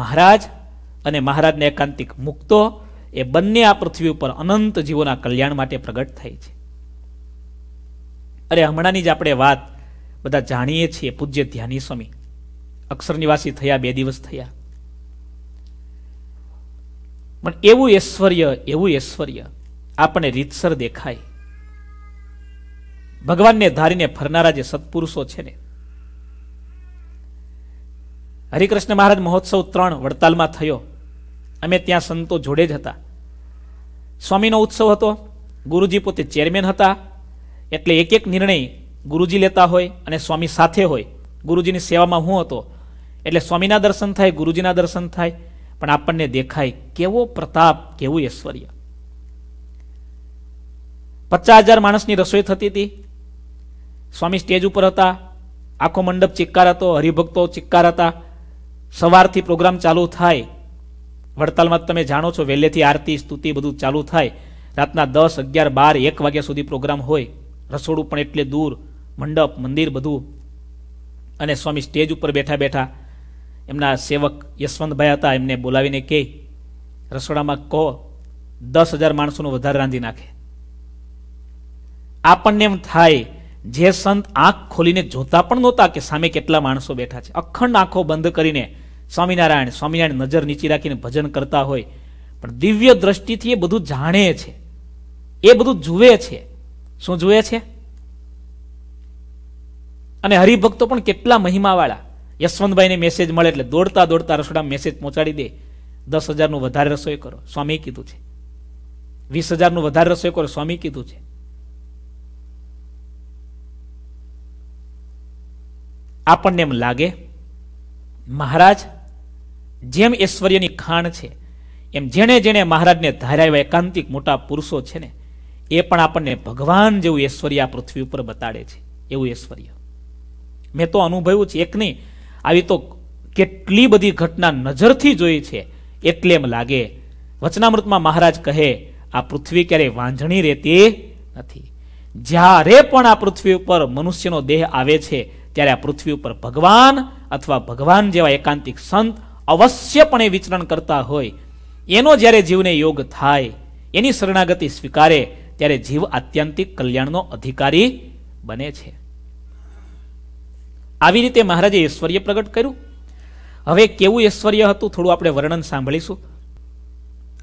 મહારાજ અને મહારાજને એકાંતિક મુક્તો એ બંને આ પૃથ્વી ઉપર અનંત જીવોના કલ્યાણ માટે પ્રગટ થાય છે અરે હમણાંની જ આપણે વાત બધા જાણીએ છીએ પૂજ્ય ધ્યાની સ્વામી અક્ષર નિવાસી થયા બે દિવસ થયા પણ એવું ઐશ્વર્ય એવું ઐશ્વર્ય આપણને રીતસર દેખાય ભગવાનને ધારીને ફરનારા જે સત્પુરુષો છે ને હરિકૃષ્ણ મહારાજ મહોત્સવ ત્રણ વડતાલમાં થયો અમે ત્યાં સંતો જોડે જ હતા સ્વામીનો ઉત્સવ હતો ગુરુજી પોતે ચેરમેન હતા એટલે એક એક નિર્ણય ગુરુજી લેતા હોય અને સ્વામી સાથે હોય ગુરુજીની સેવામાં હું હતો એટલે સ્વામીના દર્શન થાય ગુરુજીના દર્શન થાય પણ આપણને દેખાય કેવો પ્રતાપ કેવું ઐશ્વર્ય પચાસ હજાર માણસની રસોઈ થતી હતી સ્વામી સ્ટેજ ઉપર હતા આખો મંડપ ચિક્કાર હતો હરિભક્તો ચિક્કાર હતા સવારથી પ્રોગ્રામ ચાલુ થાય વડતાલમાં તમે જાણો છો વહેલેથી આરતી સ્તુતિ બધું ચાલુ થાય રાતના દસ અગિયાર બાર એક વાગ્યા સુધી પ્રોગ્રામ હોય રસોડું પણ એટલે દૂર મંડપ મંદિર બધું અને સ્વામી સ્ટેજ ઉપર બેઠા બેઠા એમના સેવક યશવંતભાઈ હતા એમને બોલાવીને કહે રસોડામાં કહો દસ હજાર માણસોનું વધારે રાંધી નાખે આપણને એમ થાય જે સંત આંખ ખોલીને જોતા પણ નહોતા કે સામે કેટલા માણસો બેઠા છે અખંડ આંખો બંધ કરીને સ્વામિનારાયણ સ્વામિનારાયણ નજર નીચી રાખીને ભજન કરતા હોય પણ દિવ્ય દ્રષ્ટિથી એ બધું જાણે છે એ બધું જુએ છે શું જુએ છે અને હરિભક્તો પણ કેટલા મહિમાવાળા યશવંતભાઈને મેસેજ મળે એટલે દોડતા દોડતા રસોડા મેસેજ પહોંચાડી દે દસ હજારનું વધારે રસોઈ કરો સ્વામી કીધું છે વીસ હજારનું વધારે રસોઈ કરો સ્વામી કીધું છે આપણને એમ લાગે મહારાજ જેમ ઐશ્વર્યની ખાણ છે એમ જેણે જેણે મહારાજને ધાર્યા એવા એકાંતિક મોટા પુરુષો છે ને એ પણ આપણને ભગવાન જેવું ઐશ્વર્ય આ પૃથ્વી ઉપર બતાડે છે એવું ઐશ્વર્ય મેં તો અનુભવ્યું છે એક નહીં આવી તો કેટલી બધી ઘટના નજરથી જોઈ છે એટલે એમ લાગે વચનામૃતમાં મહારાજ કહે આ પૃથ્વી ક્યારેય વાંઝણી રહેતી નથી જ્યારે પણ આ પૃથ્વી ઉપર મનુષ્યનો દેહ આવે છે ત્યારે આ પૃથ્વી ઉપર ભગવાન અથવા ભગવાન જેવા એકાંતિક સંત અવશ્યપણે વિચરણ કરતા હોય એનો જ્યારે જીવને યોગ થાય એની શરણાગતિ સ્વીકારે ત્યારે જીવ આત્યંતિક કલ્યાણનો અધિકારી બને છે આવી રીતે મહારાજે ઐશ્વર્ય પ્રગટ કર્યું હવે કેવું ઐશ્વર્ય હતું થોડું આપણે વર્ણન સાંભળીશું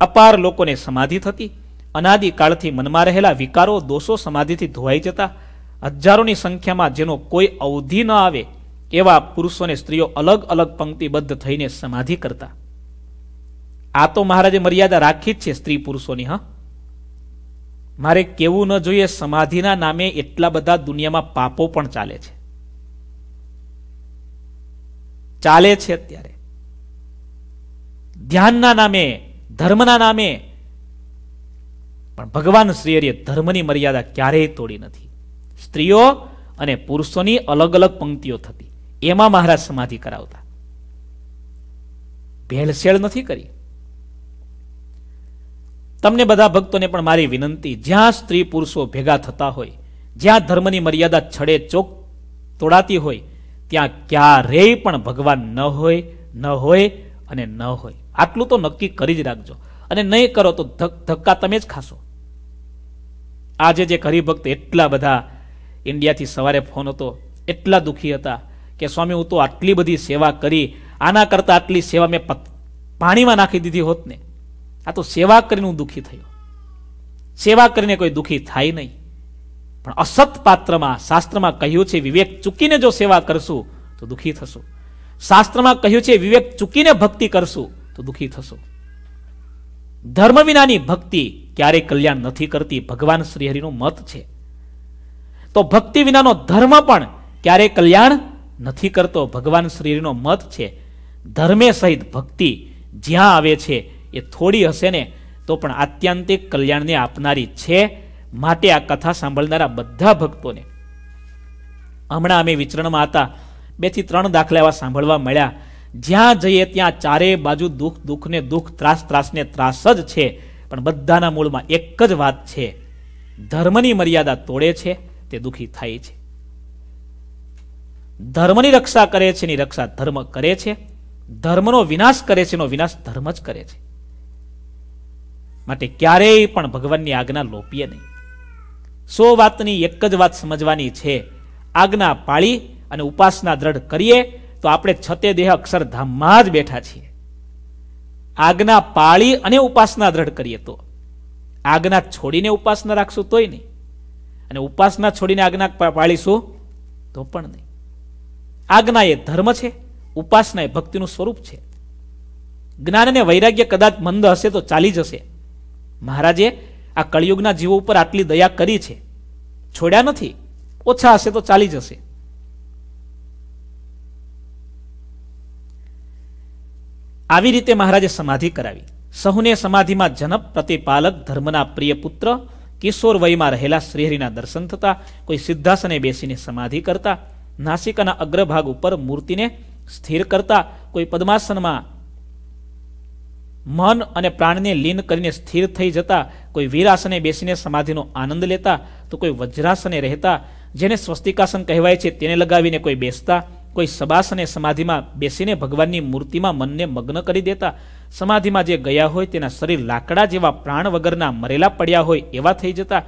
અપાર લોકોને સમાધિ થતી અનાદિકાળથી મનમાં રહેલા વિકારો દોષો સમાધિથી ધોવાઈ જતા હજારોની સંખ્યામાં જેનો કોઈ અવધિ ન આવે એવા પુરુષો પુરુષોને સ્ત્રીઓ અલગ અલગ પંક્તિબદ્ધ થઈને સમાધિ કરતા આ તો મહારાજે મર્યાદા રાખી જ છે સ્ત્રી પુરુષોની હા મારે કેવું ન જોઈએ સમાધિના નામે એટલા બધા દુનિયામાં પાપો પણ ચાલે છે ચાલે છે અત્યારે ધ્યાનના નામે ધર્મના નામે પણ ભગવાન શ્રી હરિએ ધર્મની મર્યાદા ક્યારેય તોડી નથી સ્ત્રીઓ અને પુરુષોની અલગ અલગ પંક્તિઓ થતી એમાં મહારાજ સમાધિ કરાવતા ભેળસેળ નથી કરી તમને બધા ભક્તોને પણ મારી વિનંતી જ્યાં સ્ત્રી પુરુષો ભેગા થતા હોય જ્યાં ધર્મની મર્યાદા છડે ચોક તોડાતી હોય ત્યાં ક્યારેય પણ ભગવાન ન હોય ન હોય અને ન હોય આટલું તો નક્કી કરી જ રાખજો અને નહીં કરો તો ધક્કા તમે જ ખાશો આજે જે કરી ભક્ત એટલા બધા ઇન્ડિયાથી સવારે ફોન હતો એટલા દુઃખી હતા કે સ્વામી હું તો આટલી બધી સેવા કરી આના કરતાં આટલી સેવા મેં પાણીમાં નાખી દીધી હોત ને આ તો સેવા કરીને હું દુઃખી થયો સેવા કરીને કોઈ દુઃખી થાય નહીં પણ અસત પાત્રમાં શાસ્ત્રમાં કહ્યું છે વિવેક ચૂકીને જો સેવા કરશું તો દુઃખી થશું શાસ્ત્રમાં કહ્યું છે વિવેક ચૂકીને ભક્તિ કરશું તો દુઃખી થશું ધર્મ વિનાની ભક્તિ ક્યારેય કલ્યાણ નથી કરતી ભગવાન શ્રીહરિનો મત છે તો ભક્તિ વિનાનો ધર્મ પણ ક્યારેય કલ્યાણ નથી કરતો ભગવાન શ્રીનો મત છે ધર્મે સહિત ભક્તિ જ્યાં આવે છે એ થોડી હશે ને તો પણ આત્યંતિક કલ્યાણને આપનારી છે માટે આ કથા સાંભળનારા બધા ભક્તોને હમણાં અમે વિચરણમાં હતા બે થી ત્રણ દાખલા એવા સાંભળવા મળ્યા જ્યાં જઈએ ત્યાં ચારે બાજુ દુઃખ દુઃખને દુઃખ ત્રાસ ત્રાસને ત્રાસ જ છે પણ બધાના મૂળમાં એક જ વાત છે ધર્મની મર્યાદા તોડે છે તે દુઃખી થાય છે ધર્મની રક્ષા કરે છે એની રક્ષા ધર્મ કરે છે ધર્મનો વિનાશ કરે છે એનો વિનાશ ધર્મ જ કરે છે માટે ક્યારેય પણ ભગવાનની આજ્ઞા લોપીએ નહીં સો વાતની એક જ વાત સમજવાની છે આજ્ઞા પાળી અને ઉપાસના દ્રઢ કરીએ તો આપણે છતે દેહ અક્ષરધામમાં જ બેઠા છીએ આજ્ઞા પાળી અને ઉપાસના દ્રઢ કરીએ તો આજ્ઞા છોડીને ઉપાસના રાખશું તોય નહીં અને ઉપાસના છોડીને આજ્ઞા પાળીશું તો પણ નહીં આજ્ઞા એ ધર્મ છે ઉપાસના એ ભક્તિનું સ્વરૂપ છે જ્ઞાન વૈરાગ્ય કદાચ મંદ હશે તો ચાલી જશે મહારાજે આ કળિયુગના જીવો ઉપર આટલી દયા કરી છે છોડ્યા નથી ઓછા હશે તો ચાલી જશે આવી રીતે મહારાજે સમાધિ કરાવી સહુને સમાધિમાં જનપ પ્રતિપાલક ધર્મના પ્રિય પુત્ર કિશોર વયમાં રહેલા શ્રીહરિના દર્શન થતા કોઈ સિદ્ધાસને બેસીને સમાધિ કરતા નાસિકાના અગ્રભાગ ઉપર મૂર્તિને સ્થિર કરતા કોઈ પદ્માસનમાં મન અને પ્રાણને લીન કરીને સ્થિર થઈ જતા કોઈ વીરાસને બેસીને સમાધિનો આનંદ લેતા તો કોઈ વજ્રાસને રહેતા જેને સ્વસ્તિકાસન કહેવાય છે તેને લગાવીને કોઈ બેસતા કોઈ સબાસને સમાધિમાં બેસીને ભગવાનની મૂર્તિમાં મનને મગ્ન કરી દેતા સમાધિમાં જે ગયા હોય તેના શરીર લાકડા જેવા પ્રાણ વગરના મરેલા પડ્યા હોય એવા થઈ જતા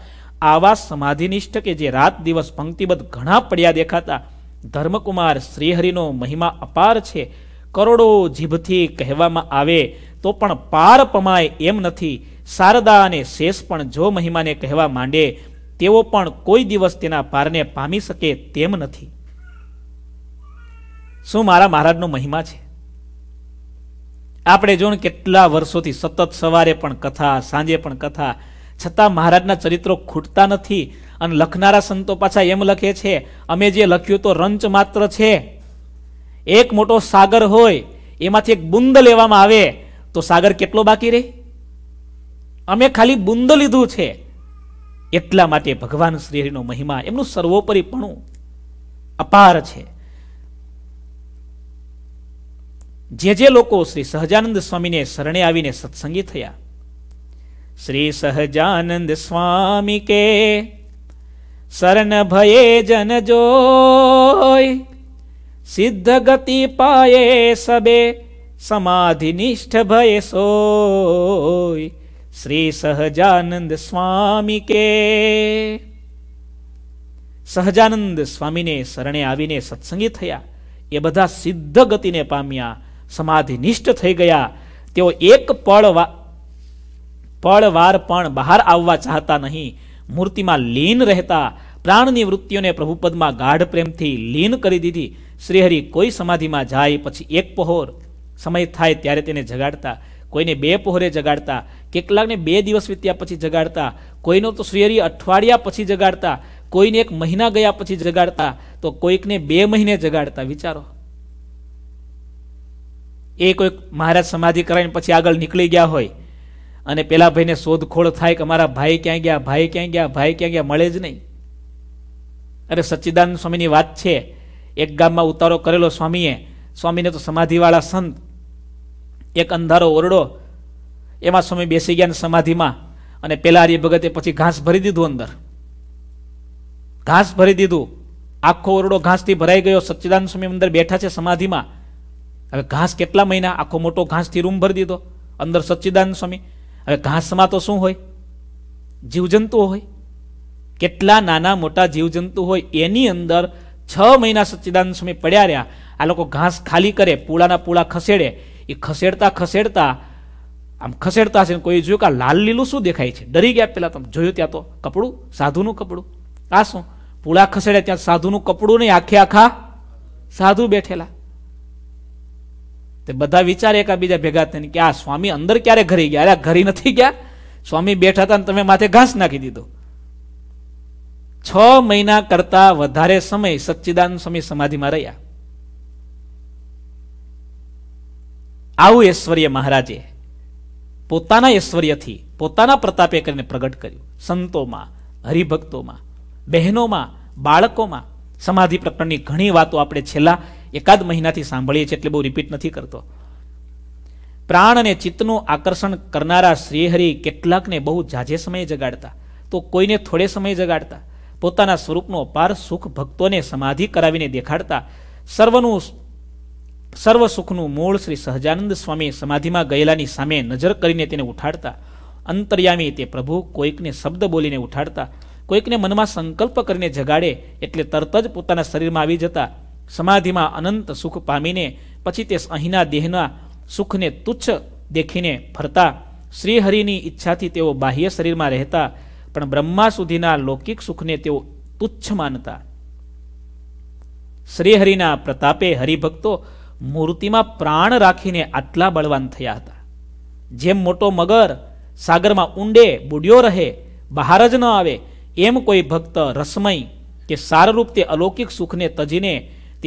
આવા સમાધિનિષ્ઠ કે જે રાત દિવસ પંક્તિબદ્ધ ઘણા પડ્યા દેખાતા ધર્મકુમાર શ્રીહરિનો મહિમા અપાર છે કરોડો જીભથી કહેવામાં આવે તો પણ પાર પમાય એમ નથી શારદા અને શેષ પણ જો મહિમાને કહેવા માંડે તેઓ પણ કોઈ દિવસ તેના પારને પામી શકે તેમ નથી શું મારા મહારાજનો મહિમા છે આપણે જો કેટલા વર્ષોથી સતત સવારે પણ કથા સાંજે પણ કથા છતાં મહારાજના ચરિત્રો ખૂટતા નથી અને લખનારા સંતો પાછા એમ લખે છે અમે જે લખ્યું તો રંચ માત્ર છે એક મોટો સાગર હોય એમાંથી એક બુંદ લેવામાં આવે તો સાગર કેટલો બાકી રહે અમે ખાલી બુંદ લીધું છે એટલા માટે ભગવાન શ્રીહરિનો મહિમા એમનું સર્વોપરીપણું અપાર છે જે જે લોકો શ્રી સહજાનંદ સ્વામીને શરણે આવીને સત્સંગી થયા શ્રી સહજાનંદ સ્વામી કે શરણ ભયે જન જોય સિદ્ધ ગતિ પાયે સબે સમાધિ નિષ્ઠ ભય સોય શ્રી સહજાનંદ સ્વામી કે સહજાનંદ સ્વામીને શરણે આવીને સત્સંગી થયા એ બધા સિદ્ધ ગતિને પામ્યા સમાધિનિષ્ઠ થઈ ગયા તેઓ એક પળ પળવાર પણ બહાર આવવા ચાહતા નહીં મૂર્તિમાં લીન રહેતા પ્રાણની વૃત્તિઓને પ્રભુપદમાં ગાઢ પ્રેમથી લીન કરી દીધી શ્રીહરિ કોઈ સમાધિમાં જાય પછી એક પહોર સમય થાય ત્યારે તેને જગાડતા કોઈને બે પહોરે જગાડતા કેટલાકને બે દિવસ વીત્યા પછી જગાડતા કોઈનો તો શ્રીહરિ અઠવાડિયા પછી જગાડતા કોઈને એક મહિના ગયા પછી જગાડતા તો કોઈકને બે મહિને જગાડતા વિચારો એ કોઈક મહારાજ સમાધિ કરાવીને પછી આગળ નીકળી ગયા હોય અને પેલા ભાઈને શોધખોળ થાય કે મારા ભાઈ ક્યાં ગયા ભાઈ ક્યાં ગયા ભાઈ ક્યાં ગયા મળે જ નહીં અરે સચ્ચિદાનંદ સ્વામીની વાત છે એક ગામમાં ઉતારો કરેલો સ્વામીએ સ્વામીને તો સમાધિવાળા સંત એક અંધારો ઓરડો એમાં સ્વામી બેસી ગયા સમાધિમાં અને પેલા હરિભગતે પછી ઘાસ ભરી દીધું અંદર ઘાસ ભરી દીધું આખો ઓરડો ઘાસથી ભરાઈ ગયો સચ્ચિદાનંદ સ્વામી અંદર બેઠા છે સમાધિમાં હવે ઘાસ કેટલા મહિના આખો મોટો ઘાસથી રૂમ ભરી દીધો અંદર સચ્ચિદાન સ્વામી હવે ઘાસમાં તો શું હોય જીવજંતુ હોય કેટલા નાના મોટા જીવજંતુ હોય એની અંદર છ મહિના સચ્ચિદાન સ્વામી પડ્યા રહ્યા આ લોકો ઘાસ ખાલી કરે પૂળાના પૂળા ખસેડે એ ખસેડતા ખસેડતા આમ ખસેડતા હશે કોઈ જોયું કે આ લાલ લીલું શું દેખાય છે ડરી ગયા પહેલાં તમે જોયું ત્યાં તો કપડું સાધુનું કપડું આ શું પૂળા ખસેડે ત્યાં સાધુનું કપડું નહીં આખે આખા સાધુ બેઠેલા તે બધા વિચારે એકબીજા ભેગા થઈને કે આ સ્વામી અંદર ક્યારે ઘરે ગયા અરે ઘરે નથી ગયા સ્વામી બેઠા હતા તમે માથે ઘાસ નાખી દીધો છ મહિના કરતા વધારે સમય સચ્ચિદાનંદ સ્વામી સમાધિમાં રહ્યા આવું ઐશ્વર્ય મહારાજે પોતાના ઐશ્વર્યથી પોતાના પ્રતાપે કરીને પ્રગટ કર્યું સંતોમાં હરિભક્તોમાં બહેનોમાં બાળકોમાં સમાધિ પ્રકરણની ઘણી વાતો આપણે છેલ્લા એકાદ મહિનાથી સાંભળીએ છીએ એટલે બહુ રિપીટ નથી કરતો પ્રાણ અને ચિત્તનું આકર્ષણ કરનારા શ્રીહરિ કેટલાકને બહુ જાજે સમયે જગાડતા તો કોઈને થોડે સમયે જગાડતા પોતાના સ્વરૂપનો અપાર સુખ ભક્તોને સમાધિ કરાવીને દેખાડતા સર્વનું સર્વ સુખનું મૂળ શ્રી સહજાનંદ સ્વામી સમાધિમાં ગયેલાની સામે નજર કરીને તેને ઉઠાડતા અંતર્યામી તે પ્રભુ કોઈકને શબ્દ બોલીને ઉઠાડતા કોઈકને મનમાં સંકલ્પ કરીને જગાડે એટલે તરત જ પોતાના શરીરમાં આવી જતા સમાધિમાં અનંત સુખ પામીને પછી તે અહીંના દેહના સુખને તુચ્છ દેખીને ફરતા શ્રીહરિની ઈચ્છાથી તેઓ બાહ્ય શરીરમાં રહેતા પણ બ્રહ્મા સુધીના લૌકિક સુખને તેઓ તુચ્છ માનતા શ્રીહરિના પ્રતાપે હરિભક્તો મૂર્તિમાં પ્રાણ રાખીને આટલા બળવાન થયા હતા જેમ મોટો મગર સાગરમાં ઊંડે બુડ્યો રહે બહાર જ ન આવે એમ કોઈ ભક્ત રસમય કે સારરૂપ તે અલૌકિક સુખને તજીને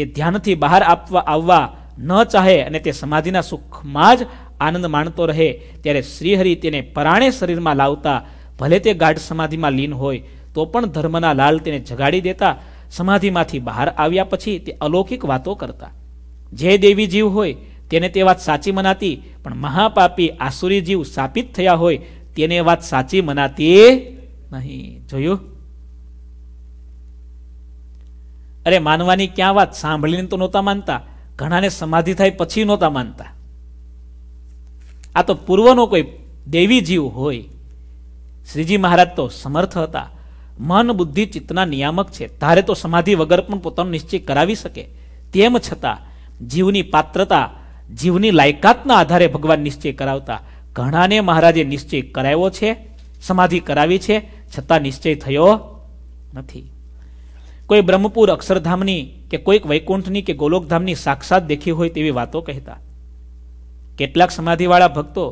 તે ધ્યાનથી બહાર આપવા આવવા ન ચાહે અને તે સમાધિના સુખમાં જ આનંદ માણતો રહે ત્યારે શ્રીહરિ તેને પરાણે શરીરમાં લાવતા ભલે તે ગાઢ સમાધિમાં લીન હોય તો પણ ધર્મના લાલ તેને જગાડી દેતા સમાધિમાંથી બહાર આવ્યા પછી તે અલૌકિક વાતો કરતા જે દેવી જીવ હોય તેને તે વાત સાચી મનાતી પણ મહાપાપી આસુરી જીવ સાપિત થયા હોય તેને વાત સાચી મનાતી નહીં જોયું અરે માનવાની ક્યાં વાત સાંભળીને તો નહોતા માનતા ઘણાને સમાધિ થાય પછી નહોતા માનતા આ તો પૂર્વનો કોઈ દેવી જીવ હોય શ્રીજી મહારાજ તો સમર્થ હતા મન બુદ્ધિ ચિત્તના નિયામક છે તારે તો સમાધિ વગર પણ પોતાનો નિશ્ચય કરાવી શકે તેમ છતાં જીવની પાત્રતા જીવની લાયકાતના આધારે ભગવાન નિશ્ચય કરાવતા ઘણાને મહારાજે નિશ્ચય કરાવ્યો છે સમાધિ કરાવી છે છતાં નિશ્ચય થયો નથી કોઈ બ્રહ્મપુર અક્ષરધામની કે કોઈક વૈકુંઠની કે ગોલોકધામની સાક્ષાત દેખી હોય તેવી વાતો કહેતા કેટલાક સમાધિવાળા ભક્તો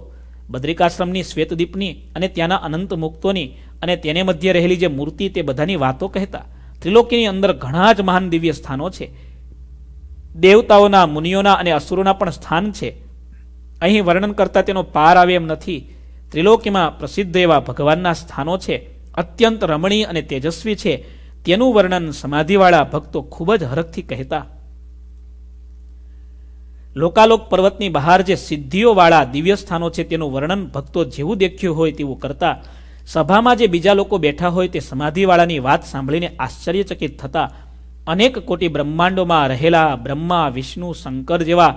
બદ્રિકાશ્રમની શ્વેતદીપની અને ત્યાંના અનંત મુક્તોની અને તેને મધ્યે રહેલી જે મૂર્તિ તે બધાની વાતો કહેતા ત્રિલોકીની અંદર ઘણા જ મહાન દિવ્ય સ્થાનો છે દેવતાઓના મુનિઓના અને અસુરોના પણ સ્થાન છે અહીં વર્ણન કરતા તેનો પાર આવે એમ નથી ત્રિલોકીમાં પ્રસિદ્ધ એવા ભગવાનના સ્થાનો છે અત્યંત રમણીય અને તેજસ્વી છે તેનું વર્ણન સમાધિવાળા ભક્તો ખૂબ જ હરખથી કહેતા લોકાલોક પર્વતની બહાર જે સિદ્ધિઓવાળા દિવ્ય સ્થાનો છે તેનું વર્ણન ભક્તો જેવું દેખ્યું હોય તેવું કરતા સભામાં જે બીજા લોકો બેઠા હોય તે સમાધિવાળાની વાત સાંભળીને આશ્ચર્યચકિત થતા અનેક કોટી બ્રહ્માંડોમાં રહેલા બ્રહ્મા વિષ્ણુ શંકર જેવા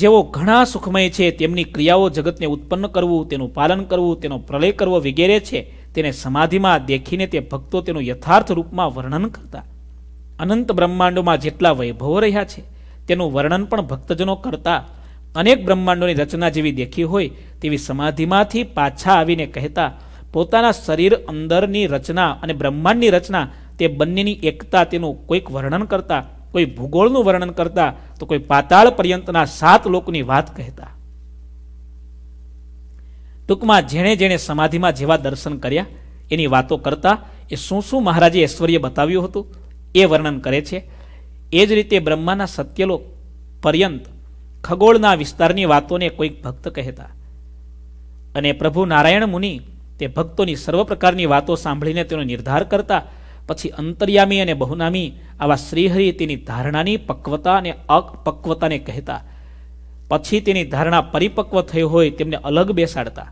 જેઓ ઘણા સુખમય છે તેમની ક્રિયાઓ જગતને ઉત્પન્ન કરવું તેનું પાલન કરવું તેનો પ્રલય કરવો વગેરે છે તેને સમાધિમાં દેખીને તે ભક્તો તેનું યથાર્થ રૂપમાં વર્ણન કરતા અનંત બ્રહ્માંડોમાં જેટલા વૈભવો રહ્યા છે તેનું વર્ણન પણ ભક્તજનો કરતા અનેક બ્રહ્માંડોની રચના જેવી દેખી હોય તેવી સમાધિમાંથી પાછા આવીને કહેતા પોતાના શરીર અંદરની રચના અને બ્રહ્માંડની રચના તે બંનેની એકતા તેનું કોઈક વર્ણન કરતા કોઈ ભૂગોળનું વર્ણન કરતા તો કોઈ પાતાળ પર્યંતના સાત લોકની વાત કહેતા ટૂંકમાં જેણે જેણે સમાધિમાં જેવા દર્શન કર્યા એની વાતો કરતા એ શું શું મહારાજે ઐશ્વર્ય બતાવ્યું હતું એ વર્ણન કરે છે એ જ રીતે બ્રહ્માના સત્યલોક પર્યંત ખગોળના વિસ્તારની વાતોને કોઈક ભક્ત કહેતા અને પ્રભુ નારાયણ મુનિ તે ભક્તોની સર્વ પ્રકારની વાતો સાંભળીને તેનો નિર્ધાર કરતા પછી અંતર્યામી અને બહુનામી આવા શ્રીહરિ તેની ધારણાની પક્વતા અને અપક્વતાને કહેતા પછી તેની ધારણા પરિપક્વ થઈ હોય તેમને અલગ બેસાડતા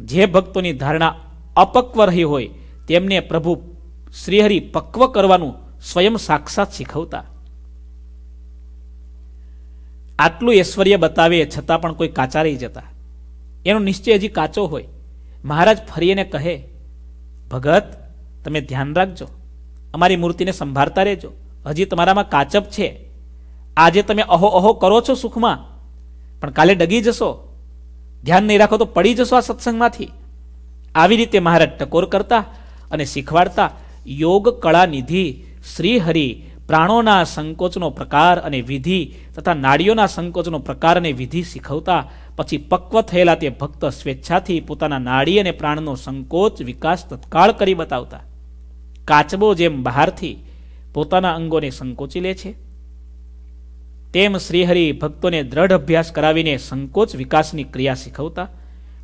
જે ભક્તોની ધારણા અપક્વ રહી હોય તેમને પ્રભુ શ્રીહરિ પક્વ કરવાનું સ્વયં સાક્ષાત શીખવતા આટલું ઐશ્વર્ય બતાવે છતાં પણ કોઈ કાચા રહી જતા એનો નિશ્ચય હજી કાચો હોય મહારાજ ફરી એને કહે ભગત તમે ધ્યાન રાખજો અમારી મૂર્તિને સંભાળતા રહેજો હજી તમારામાં કાચપ છે આજે તમે અહો અહો કરો છો સુખમાં પણ કાલે ડગી જશો ધ્યાન નહીં રાખો તો પડી જશો આ સત્સંગમાંથી આવી રીતે મહારાજ ટકોર કરતા અને શીખવાડતા યોગ કળા નિધિ શ્રીહરિ પ્રાણોના સંકોચનો પ્રકાર અને વિધિ તથા નાડીઓના સંકોચનો પ્રકાર અને વિધિ શીખવતા પછી પક્વ થયેલા તે ભક્ત સ્વેચ્છાથી પોતાના નાડી અને પ્રાણનો સંકોચ વિકાસ તત્કાળ કરી બતાવતા કાચબો જેમ બહારથી પોતાના અંગોને સંકોચી લે છે તેમ શ્રીહરિ ભક્તોને દ્રઢ અભ્યાસ કરાવીને સંકોચ વિકાસની ક્રિયા શીખવતા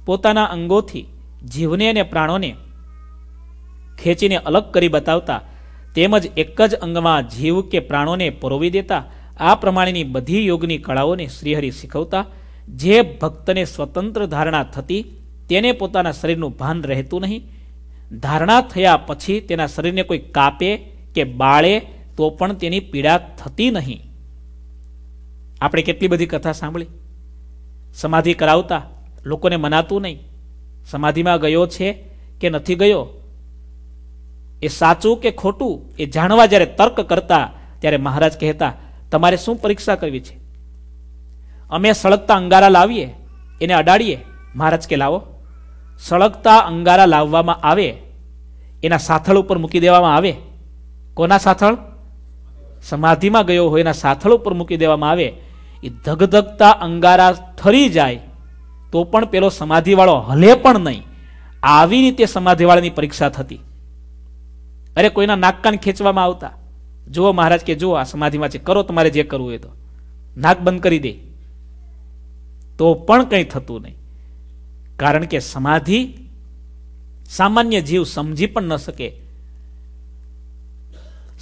પોતાના અંગોથી જીવને અને પ્રાણોને ખેંચીને અલગ કરી બતાવતા તેમજ એક જ અંગમાં જીવ કે પ્રાણોને પરોવી દેતા આ પ્રમાણેની બધી યોગની કળાઓને શ્રીહરિ શીખવતા જે ભક્તને સ્વતંત્ર ધારણા થતી તેને પોતાના શરીરનું ભાન રહેતું નહીં ધારણા થયા પછી તેના શરીરને કોઈ કાપે કે બાળે તો પણ તેની પીડા થતી નહીં આપણે કેટલી બધી કથા સાંભળી સમાધિ કરાવતા લોકોને મનાતું નહીં સમાધિમાં ગયો છે કે નથી ગયો એ સાચું કે ખોટું એ જાણવા જ્યારે તર્ક કરતા ત્યારે મહારાજ કહેતા તમારે શું પરીક્ષા કરવી છે અમે સળગતા અંગારા લાવીએ એને અડાડીએ મહારાજ કે લાવો સળગતા અંગારા લાવવામાં આવે એના સાથળ ઉપર મૂકી દેવામાં આવે કોના સાથળ સમાધિમાં ગયો હોય એના સાથળ ઉપર મૂકી દેવામાં આવે એ ધગધગતા અંગારા ઠરી જાય તો પણ પેલો સમાધિવાળો હલે પણ નહીં આવી રીતે સમાધિવાળાની પરીક્ષા થતી અરે કોઈના નાકકાન ખેંચવામાં આવતા જુઓ મહારાજ કે જુઓ આ સમાધિમાં છે કરો તમારે જે કરવું હોય તો નાક બંધ કરી દે તો પણ કંઈ થતું નહીં કારણ કે સમાધિ સામાન્ય જીવ સમજી પણ ન શકે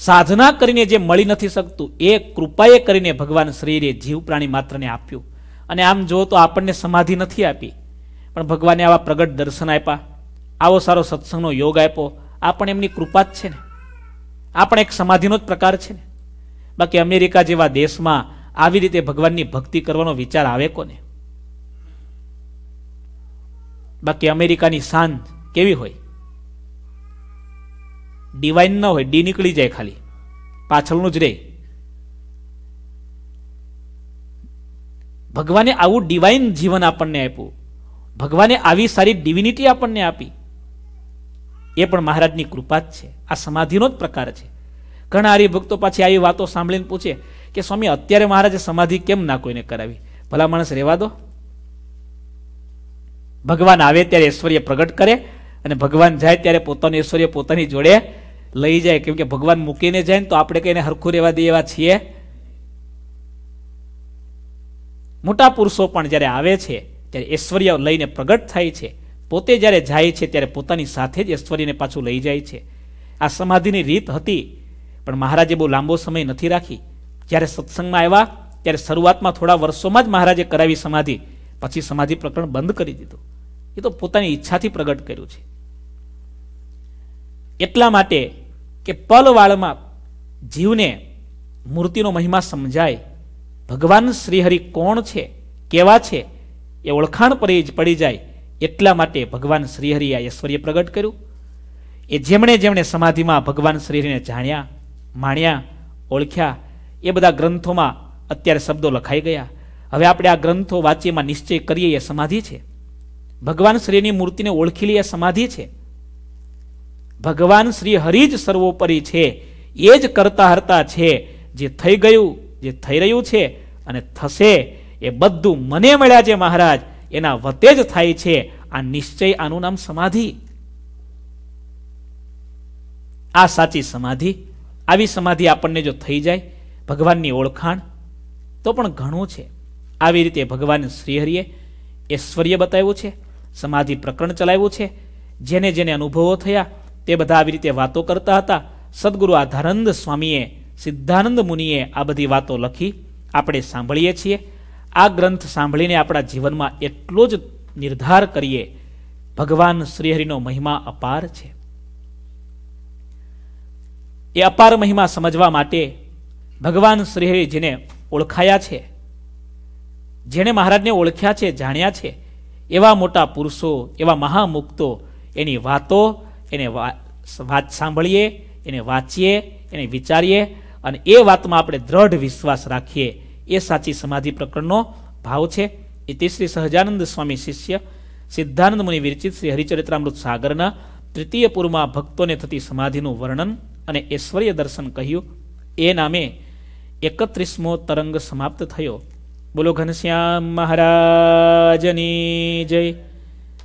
સાધના કરીને જે મળી નથી શકતું એ કૃપાએ કરીને ભગવાન શ્રીએ જીવ પ્રાણી માત્રને આપ્યું અને આમ જો તો આપણને સમાધિ નથી આપી પણ ભગવાને આવા પ્રગટ દર્શન આપ્યા આવો સારો સત્સંગનો યોગ આપ્યો આ પણ એમની કૃપા જ છે ને આ પણ એક સમાધિનો જ પ્રકાર છે ને બાકી અમેરિકા જેવા દેશમાં આવી રીતે ભગવાનની ભક્તિ કરવાનો વિચાર આવે કોને બાકી અમેરિકાની સાંજ કેવી હોય ડિવાઇન ન હોય ડી નીકળી જાય ખાલી પાછળનું જ રહે ભગવાને આવું ડિવાઇન જીવન આપણને આપ્યું ભગવાને આવી સારી ડિવિનિટી આપણને આપી એ પણ મહારાજની કૃપા જ છે આ સમાધિનો જ પ્રકાર છે ઘણા હરિભક્તો પાછી આવી વાતો સાંભળીને પૂછે કે સ્વામી અત્યારે મહારાજે સમાધિ કેમ ના કોઈને કરાવી ભલા માણસ રહેવા દો ભગવાન આવે ત્યારે ઐશ્વર્ય પ્રગટ કરે અને ભગવાન જાય ત્યારે પોતાનું ઐશ્વર્ય પોતાની જોડે લઈ જાય કેમ કે ભગવાન મૂકીને જાય ને તો આપણે કંઈને હરખું રહેવા દઈએ એવા છીએ મોટા પુરુષો પણ જ્યારે આવે છે ત્યારે ઐશ્વર્ય લઈને પ્રગટ થાય છે પોતે જ્યારે જાય છે ત્યારે પોતાની સાથે જ ઐશ્વર્યને પાછું લઈ જાય છે આ સમાધિની રીત હતી પણ મહારાજે બહુ લાંબો સમય નથી રાખી જ્યારે સત્સંગમાં આવ્યા ત્યારે શરૂઆતમાં થોડા વર્ષોમાં જ મહારાજે કરાવી સમાધિ પછી સમાધિ પ્રકરણ બંધ કરી દીધું એ તો પોતાની ઈચ્છાથી પ્રગટ કર્યું છે એટલા માટે કે પલવાળમાં જીવને મૂર્તિનો મહિમા સમજાય ભગવાન શ્રીહરિ કોણ છે કેવા છે એ ઓળખાણ પડી પડી જાય એટલા માટે ભગવાન શ્રીહરિએ આ ઐશ્વર્ય પ્રગટ કર્યું એ જેમણે જેમણે સમાધિમાં ભગવાન શ્રીહરિને જાણ્યા માણ્યા ઓળખ્યા એ બધા ગ્રંથોમાં અત્યારે શબ્દો લખાઈ ગયા હવે આપણે આ ગ્રંથો વાંચીમાં નિશ્ચય કરીએ એ સમાધિ છે ભગવાન શ્રીની મૂર્તિને ઓળખી લઈએ સમાધિ છે ભગવાન શ્રી હરિ જ સર્વોપરી છે એ જ કરતા હરતા છે જે થઈ ગયું જે થઈ રહ્યું છે અને થશે એ બધું મને મળ્યા છે મહારાજ એના વતે જ થાય છે આ નિશ્ચય આનું નામ સમાધિ આ સાચી સમાધિ આવી સમાધિ આપણને જો થઈ જાય ભગવાનની ઓળખાણ તો પણ ઘણું છે આવી રીતે ભગવાન શ્રીહરિએ ઐશ્વર્ય બતાવ્યું છે સમાધિ પ્રકરણ ચલાવ્યું છે જેને જેને અનુભવો થયા તે બધા આવી રીતે વાતો કરતા હતા સદગુરુ આધાનંદ સ્વામીએ સિદ્ધાનંદ મુનિએ આ બધી વાતો લખી આપણે સાંભળીએ છીએ આ ગ્રંથ સાંભળીને આપણા જીવનમાં એટલો જ નિર્ધાર કરીએ ભગવાન શ્રીહરિનો મહિમા અપાર છે એ અપાર મહિમા સમજવા માટે ભગવાન શ્રીહરિ જેને ઓળખાયા છે જેણે મહારાજને ઓળખ્યા છે જાણ્યા છે એવા મોટા પુરુષો એવા મહામુક્તો એની વાતો એને વાત સાંભળીએ એને વાંચીએ એને વિચારીએ અને એ વાતમાં આપણે દ્રઢ વિશ્વાસ રાખીએ એ સાચી સમાધિ પ્રકરણનો ભાવ છે એ તે શ્રી સહજાનંદ સ્વામી શિષ્ય સિદ્ધાનંદ મુનિ વિરચિત શ્રી હરિચરિત્રામૃત સાગરના તૃતીય પૂર્વમાં ભક્તોને થતી સમાધિનું વર્ણન અને ઐશ્વર્ય દર્શન કહ્યું એ નામે એકત્રીસમો તરંગ સમાપ્ત થયો બોલો ઘનશ્યામ મહારાજની જય